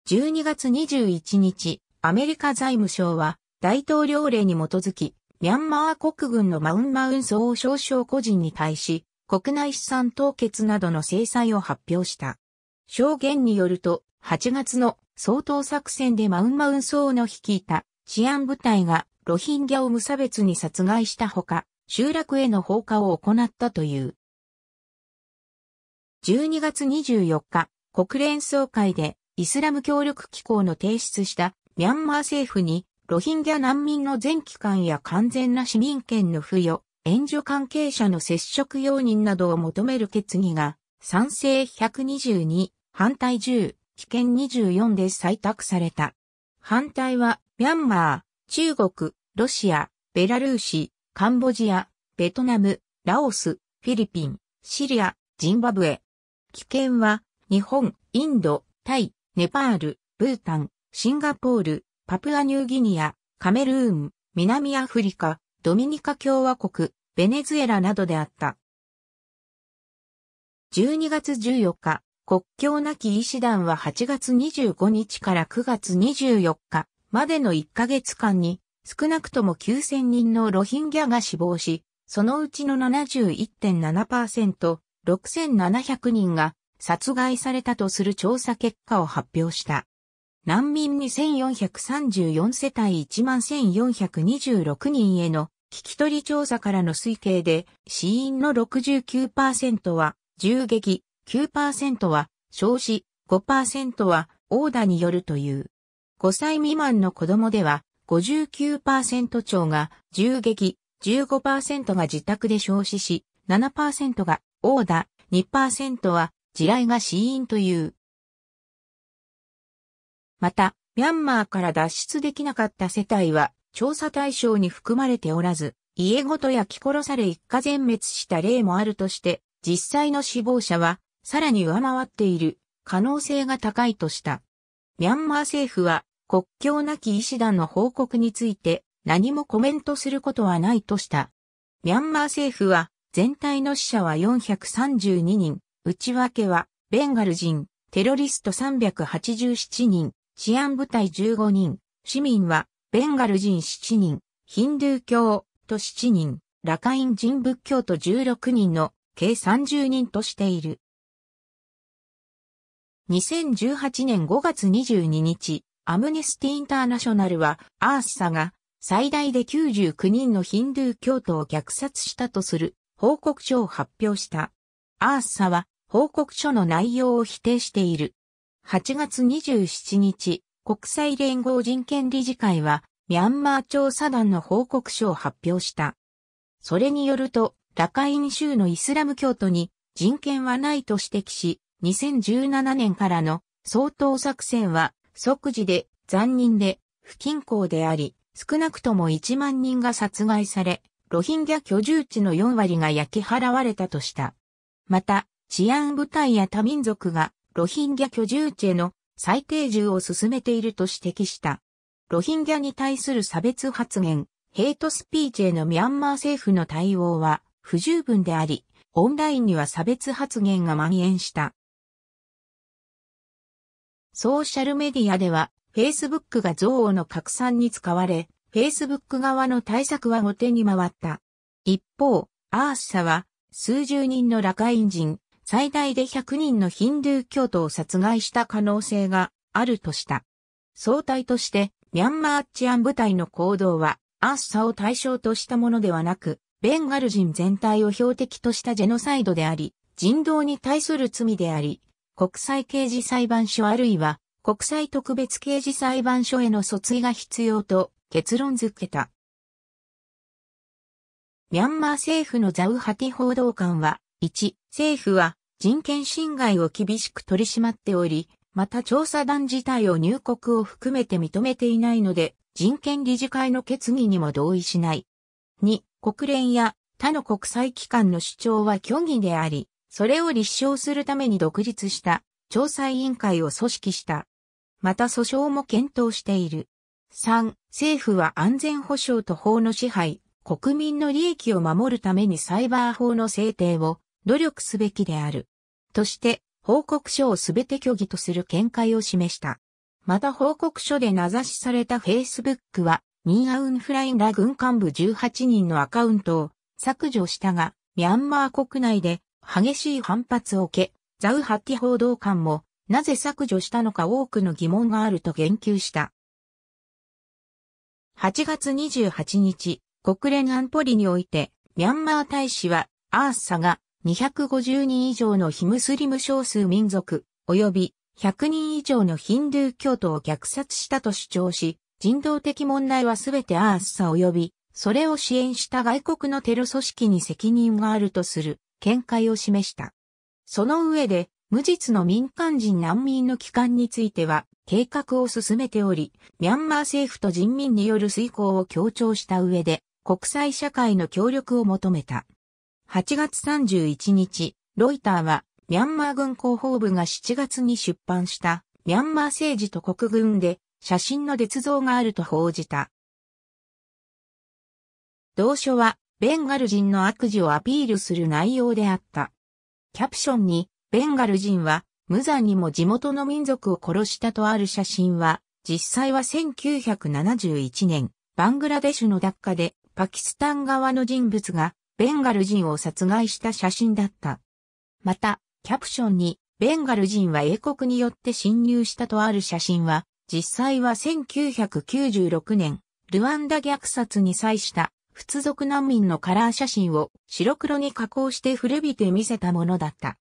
12月21日、アメリカ財務省は大統領令に基づき、ミャンマー国軍のマウンマウン総少将個人に対し、国内資産凍結などの制裁を発表した。証言によると、8月の総統作戦でマウンマウン総の率いた治安部隊がロヒンギャを無差別に殺害したほか、集落への放火を行ったという。12月24日、国連総会でイスラム協力機構の提出したミャンマー政府にロヒンギャ難民の全期間や完全な市民権の付与、援助関係者の接触容認などを求める決議が賛成122、反対10、危険24で採択された。反対はミャンマー、中国、ロシア、ベラルーシ、カンボジア、ベトナム、ラオス、フィリピン、シリア、ジンバブエ、危険は、日本、インド、タイ、ネパール、ブータン、シンガポール、パプアニューギニア、カメルーン、南アフリカ、ドミニカ共和国、ベネズエラなどであった。12月14日、国境なき医師団は8月25日から9月24日までの1ヶ月間に少なくとも9000人のロヒンギャが死亡し、そのうちの71.7%、6700人が殺害されたとする調査結果を発表した。難民2434世帯11426人への聞き取り調査からの推計で、死因の69%は銃撃、9%は焼死、5%は殴打によるという。5歳未満の子供では59%超が銃撃、15%が自宅で焼死し、7%がオーダ2%は地雷が死因という。また、ミャンマーから脱出できなかった世帯は調査対象に含まれておらず、家ごと焼き殺され一家全滅した例もあるとして、実際の死亡者はさらに上回っている可能性が高いとした。ミャンマー政府は国境なき医師団の報告について何もコメントすることはないとした。ミャンマー政府は全体の死者は432人、内訳は、ベンガル人、テロリスト387人、治安部隊15人、市民は、ベンガル人7人、ヒンドゥー教と7人、ラカイン人仏教と16人の計30人としている。2018年5月22日、アムネスティ・インターナショナルは、アースサが最大で99人のヒンドゥー教徒を虐殺したとする報告書を発表した。アーサは報告書の内容を否定している。8月27日、国際連合人権理事会は、ミャンマー調査団の報告書を発表した。それによると、ラカイン州のイスラム教徒に人権はないと指摘し、2017年からの相当作戦は即時で残忍で不均衡であり、少なくとも1万人が殺害され、ロヒンギャ居住地の4割が焼き払われたとした。また、治安部隊や多民族がロヒンギャ居住地への再定住を進めていると指摘した。ロヒンギャに対する差別発言、ヘイトスピーチへのミャンマー政府の対応は不十分であり、オンラインには差別発言が蔓延した。ソーシャルメディアでは、Facebook が憎悪の拡散に使われ、Facebook 側の対策は後手に回った。一方、アースサは、数十人のラカイン人、最大で100人のヒンドゥー教徒を殺害した可能性があるとした。総体として、ミャンマー治安部隊の行動は、アースサを対象としたものではなく、ベンガル人全体を標的としたジェノサイドであり、人道に対する罪であり、国際刑事裁判所あるいは国際特別刑事裁判所への訴追が必要と結論付けた。ミャンマー政府のザウハティ報道官は、1、政府は人権侵害を厳しく取り締まっており、また調査団自体を入国を含めて認めていないので、人権理事会の決議にも同意しない。2、国連や他の国際機関の主張は虚偽であり、それを立証するために独立した調査委員会を組織した。また訴訟も検討している。3、政府は安全保障と法の支配、国民の利益を守るためにサイバー法の制定を努力すべきである。として、報告書をすべて虚偽とする見解を示した。また報告書で名指しされた Facebook は、ミンアウンフラインら軍幹部18人のアカウントを削除したが、ミャンマー国内で激しい反発を受け、ザウハッティ報道官もなぜ削除したのか多くの疑問があると言及した。8月28日、国連安保理において、ミャンマー大使は、アーサが250人以上のヒムスリム少数民族、及び100人以上のヒンドゥー教徒を虐殺したと主張し、人道的問題はすべてアーサ及び、それを支援した外国のテロ組織に責任があるとする見解を示した。その上で、無実の民間人難民の帰還については、計画を進めており、ミャンマー政府と人民による遂行を強調した上で、国際社会の協力を求めた。8月31日、ロイターは、ミャンマー軍広報部が7月に出版した、ミャンマー政治と国軍で、写真の捏造があると報じた。同書は、ベンガル人の悪事をアピールする内容であった。キャプションに、ベンガル人は無残にも地元の民族を殺したとある写真は、実際は1971年、バングラデシュの奪下でパキスタン側の人物がベンガル人を殺害した写真だった。また、キャプションにベンガル人は英国によって侵入したとある写真は、実際は1996年、ルワンダ虐殺に際した仏族難民のカラー写真を白黒に加工して古びて見せたものだった。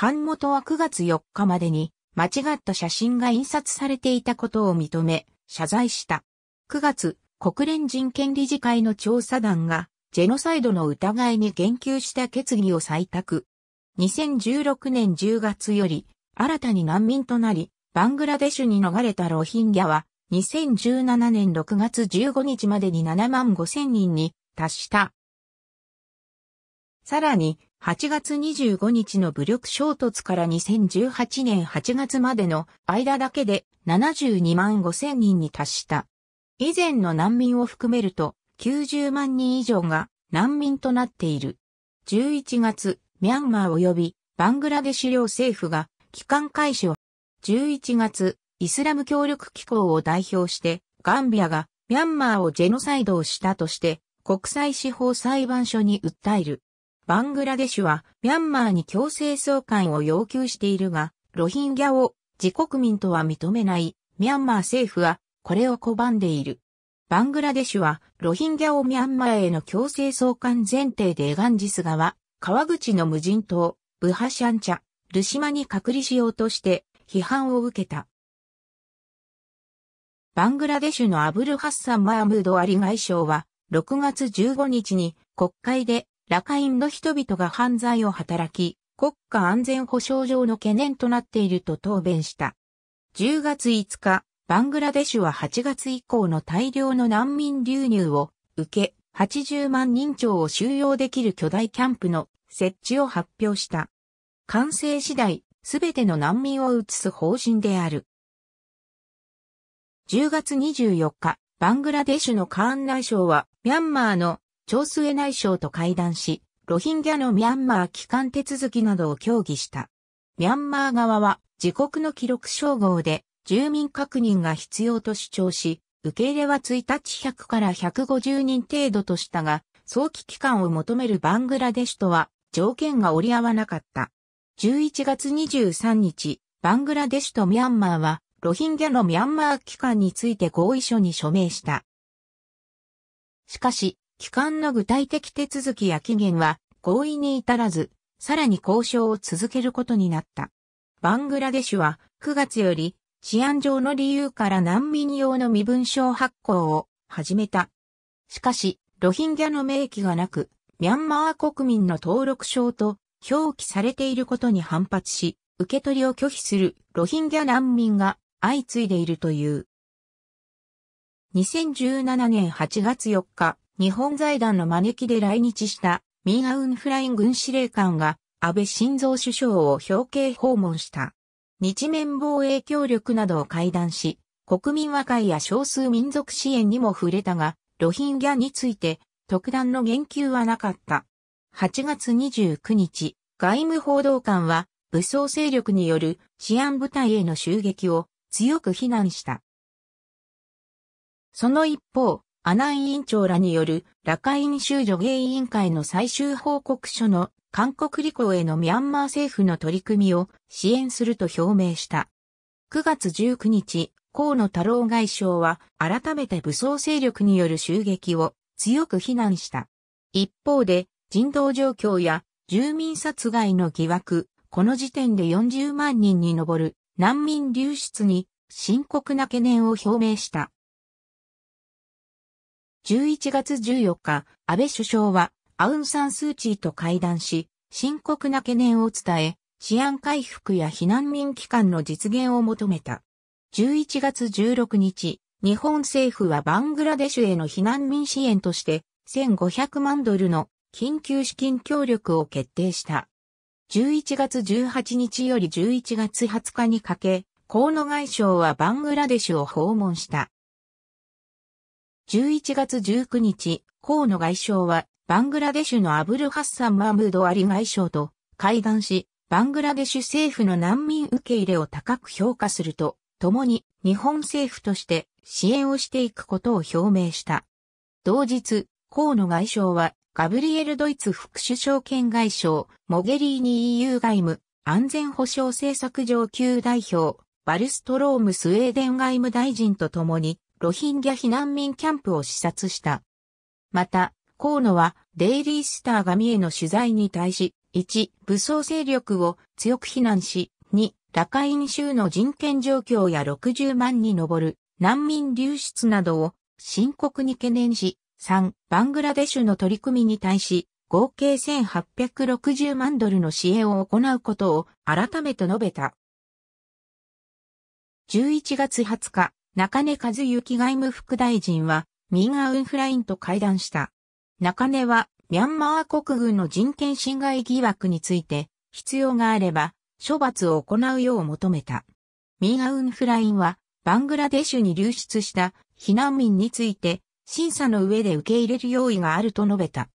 版元は9月4日までに間違った写真が印刷されていたことを認め、謝罪した。9月、国連人権理事会の調査団が、ジェノサイドの疑いに言及した決議を採択。2016年10月より、新たに難民となり、バングラデシュに逃れたロヒンギャは、2017年6月15日までに7万5千人に達した。さらに、8月25日の武力衝突から2018年8月までの間だけで72万5千人に達した。以前の難民を含めると90万人以上が難民となっている。11月、ミャンマー及びバングラデシュ両政府が帰還開始を。11月、イスラム協力機構を代表してガンビアがミャンマーをジェノサイドをしたとして国際司法裁判所に訴える。バングラデシュはミャンマーに強制送還を要求しているが、ロヒンギャを自国民とは認めないミャンマー政府はこれを拒んでいる。バングラデシュはロヒンギャをミャンマーへの強制送還前提でエガンジス川、川口の無人島、ブハシャンチャ、ルシマに隔離しようとして批判を受けた。バングラデシュのアブルハッサン・マームードアリ外相は6月15日に国会でラカインの人々が犯罪を働き、国家安全保障上の懸念となっていると答弁した。10月5日、バングラデシュは8月以降の大量の難民流入を受け、80万人超を収容できる巨大キャンプの設置を発表した。完成次第、すべての難民を移す方針である。10月24日、バングラデシュのカーン内相は、ミャンマーの長末内相と会談し、ロヒンギャのミャンマー帰還手続きなどを協議した。ミャンマー側は自国の記録称号で住民確認が必要と主張し、受け入れは1日100から150人程度としたが、早期帰還を求めるバングラデシュとは条件が折り合わなかった。11月23日、バングラデシュとミャンマーは、ロヒンギャのミャンマー帰還について合意書に署名した。しかし、帰還の具体的手続きや期限は合意に至らず、さらに交渉を続けることになった。バングラデシュは9月より治安上の理由から難民用の身分証発行を始めた。しかし、ロヒンギャの名記がなく、ミャンマー国民の登録証と表記されていることに反発し、受け取りを拒否するロヒンギャ難民が相次いでいるという。2017年8月4日、日本財団の招きで来日したミン・アウン・フライン軍司令官が安倍晋三首相を表敬訪問した。日面防衛協力などを会談し、国民和解や少数民族支援にも触れたが、ロヒンギャについて特段の言及はなかった。8月29日、外務報道官は武装勢力による治安部隊への襲撃を強く非難した。その一方、阿南委員長らによる、ラカイン州助芸委員会の最終報告書の、韓国履行へのミャンマー政府の取り組みを支援すると表明した。9月19日、河野太郎外相は改めて武装勢力による襲撃を強く非難した。一方で、人道状況や住民殺害の疑惑、この時点で40万人に上る難民流出に深刻な懸念を表明した。11月14日、安倍首相はアウンサンスーチーと会談し、深刻な懸念を伝え、治安回復や避難民機関の実現を求めた。11月16日、日本政府はバングラデシュへの避難民支援として、1500万ドルの緊急資金協力を決定した。11月18日より11月20日にかけ、河野外相はバングラデシュを訪問した。11月19日、河野外相は、バングラデシュのアブルハッサン・マームード・アリ外相と会談し、バングラデシュ政府の難民受け入れを高く評価すると、共に日本政府として支援をしていくことを表明した。同日、河野外相は、ガブリエル・ドイツ副首相兼外相、モゲリーニ EU 外務、安全保障政策上級代表、バルストロームスウェーデン外務大臣と共に、ロヒンギャ避難民キャンプを視察した。また、河野はデイリースター紙への取材に対し、1、武装勢力を強く非難し、2、ラカイン州の人権状況や60万に上る難民流出などを深刻に懸念し、3、バングラデシュの取り組みに対し、合計1860万ドルの支援を行うことを改めて述べた。11月20日、中根和幸外務副大臣は、ミン・アウンフラインと会談した。中根は、ミャンマー国軍の人権侵害疑惑について、必要があれば、処罰を行うよう求めた。ミン・アウンフラインは、バングラデシュに流出した避難民について、審査の上で受け入れる用意があると述べた。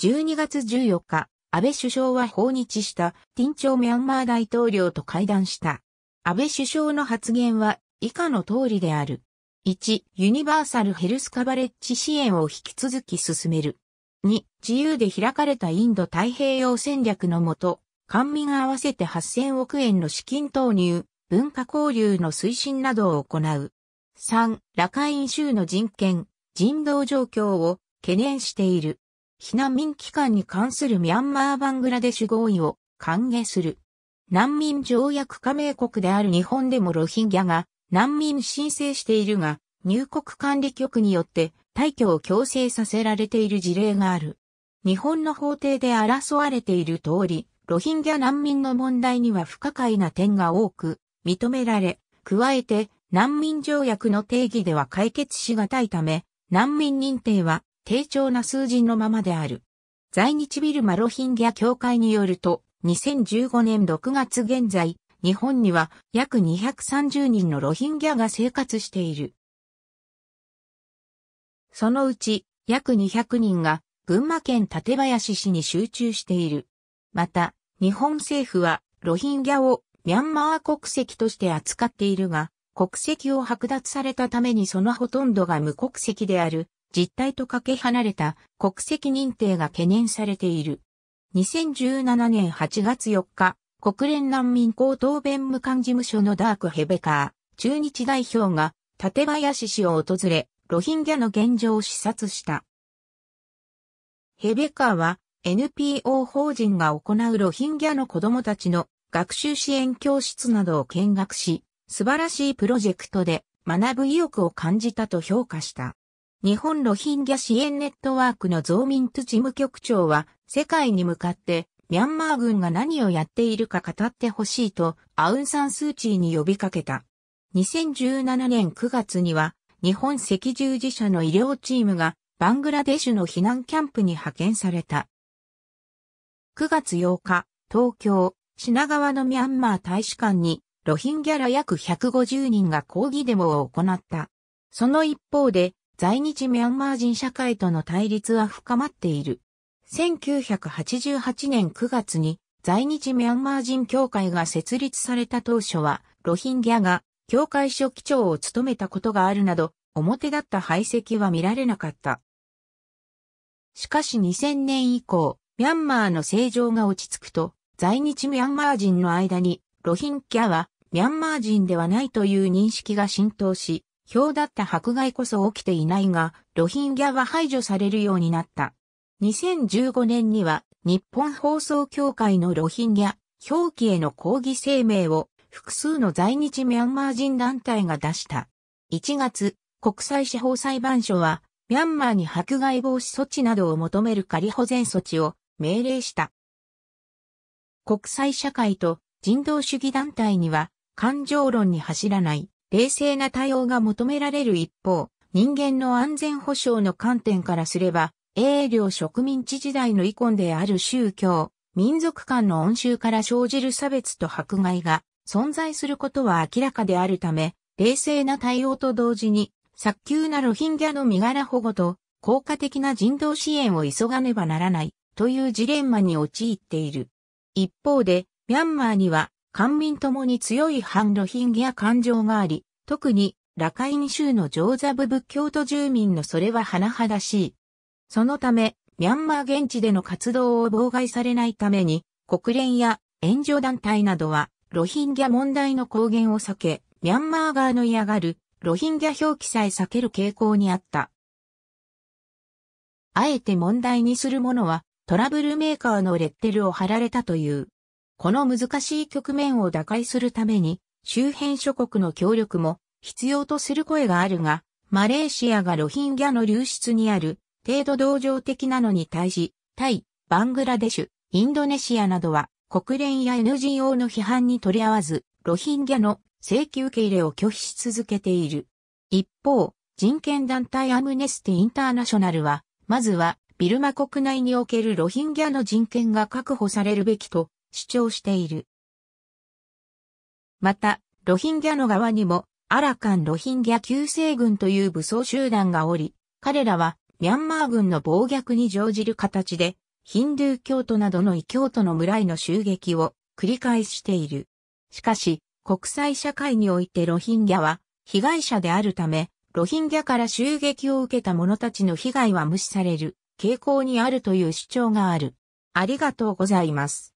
12月14日、安倍首相は訪日した、ティンチョミャンマー大統領と会談した。安倍首相の発言は以下の通りである。1、ユニバーサルヘルスカバレッジ支援を引き続き進める。2、自由で開かれたインド太平洋戦略のもと、官民合わせて8000億円の資金投入、文化交流の推進などを行う。3、ラカイン州の人権、人道状況を懸念している。避難民機関に関するミャンマー・バングラデシュ合意を歓迎する。難民条約加盟国である日本でもロヒンギャが難民申請しているが、入国管理局によって退去を強制させられている事例がある。日本の法廷で争われている通り、ロヒンギャ難民の問題には不可解な点が多く認められ、加えて難民条約の定義では解決しがたいため、難民認定は低調な数字のままである。在日ビルマロヒンギャ協会によると、2015年6月現在、日本には約230人のロヒンギャが生活している。そのうち約200人が群馬県館林市に集中している。また、日本政府はロヒンギャをミャンマー国籍として扱っているが、国籍を剥奪されたためにそのほとんどが無国籍である、実態とかけ離れた国籍認定が懸念されている。2017年8月4日、国連難民高等弁務官事務所のダークヘベカー、中日代表が、立林氏を訪れ、ロヒンギャの現状を視察した。ヘベカーは NPO 法人が行うロヒンギャの子供たちの学習支援教室などを見学し、素晴らしいプロジェクトで学ぶ意欲を感じたと評価した。日本ロヒンギャ支援ネットワークの増民と事務局長は、世界に向かって、ミャンマー軍が何をやっているか語ってほしいと、アウンサンスーチーに呼びかけた。2017年9月には、日本赤十字社の医療チームが、バングラデシュの避難キャンプに派遣された。9月8日、東京、品川のミャンマー大使館に、ロヒンギャラ約150人が抗議デモを行った。その一方で、在日ミャンマー人社会との対立は深まっている。1988年9月に在日ミャンマー人協会が設立された当初は、ロヒンギャが協会書記長を務めたことがあるなど、表だった排斥は見られなかった。しかし2000年以降、ミャンマーの正常が落ち着くと、在日ミャンマー人の間に、ロヒンギャはミャンマー人ではないという認識が浸透し、表だった迫害こそ起きていないが、ロヒンギャは排除されるようになった。2015年には、日本放送協会のロヒンギャ、表記への抗議声明を、複数の在日ミャンマー人団体が出した。1月、国際司法裁判所は、ミャンマーに迫害防止措置などを求める仮保全措置を命令した。国際社会と人道主義団体には感情論に走らない冷静な対応が求められる一方、人間の安全保障の観点からすれば、英領植民地時代の遺恨である宗教、民族間の恩衆から生じる差別と迫害が存在することは明らかであるため、冷静な対応と同時に、早急なロヒンギャの身柄保護と効果的な人道支援を急がねばならないというジレンマに陥っている。一方で、ミャンマーには官民ともに強い反ロヒンギャ感情があり、特にラカイン州の上座部仏教徒住民のそれは甚だしい。そのため、ミャンマー現地での活動を妨害されないために、国連や援助団体などは、ロヒンギャ問題の公言を避け、ミャンマー側の嫌がる、ロヒンギャ表記さえ避ける傾向にあった。あえて問題にするものは、トラブルメーカーのレッテルを貼られたという。この難しい局面を打開するために、周辺諸国の協力も必要とする声があるが、マレーシアがロヒンギャの流出にある程度同情的なのに対し、タイ、バングラデシュ、インドネシアなどは国連や NGO の批判に取り合わず、ロヒンギャの請求受け入れを拒否し続けている。一方、人権団体アムネスティ・インターナショナルは、まずはビルマ国内におけるロヒンギャの人権が確保されるべきと主張している。また、ロヒンギャの側にも、アラカンロヒンギャ救世軍という武装集団がおり、彼らはミャンマー軍の暴虐に乗じる形で、ヒンドゥー教徒などの異教徒の村への襲撃を繰り返している。しかし、国際社会においてロヒンギャは被害者であるため、ロヒンギャから襲撃を受けた者たちの被害は無視される傾向にあるという主張がある。ありがとうございます。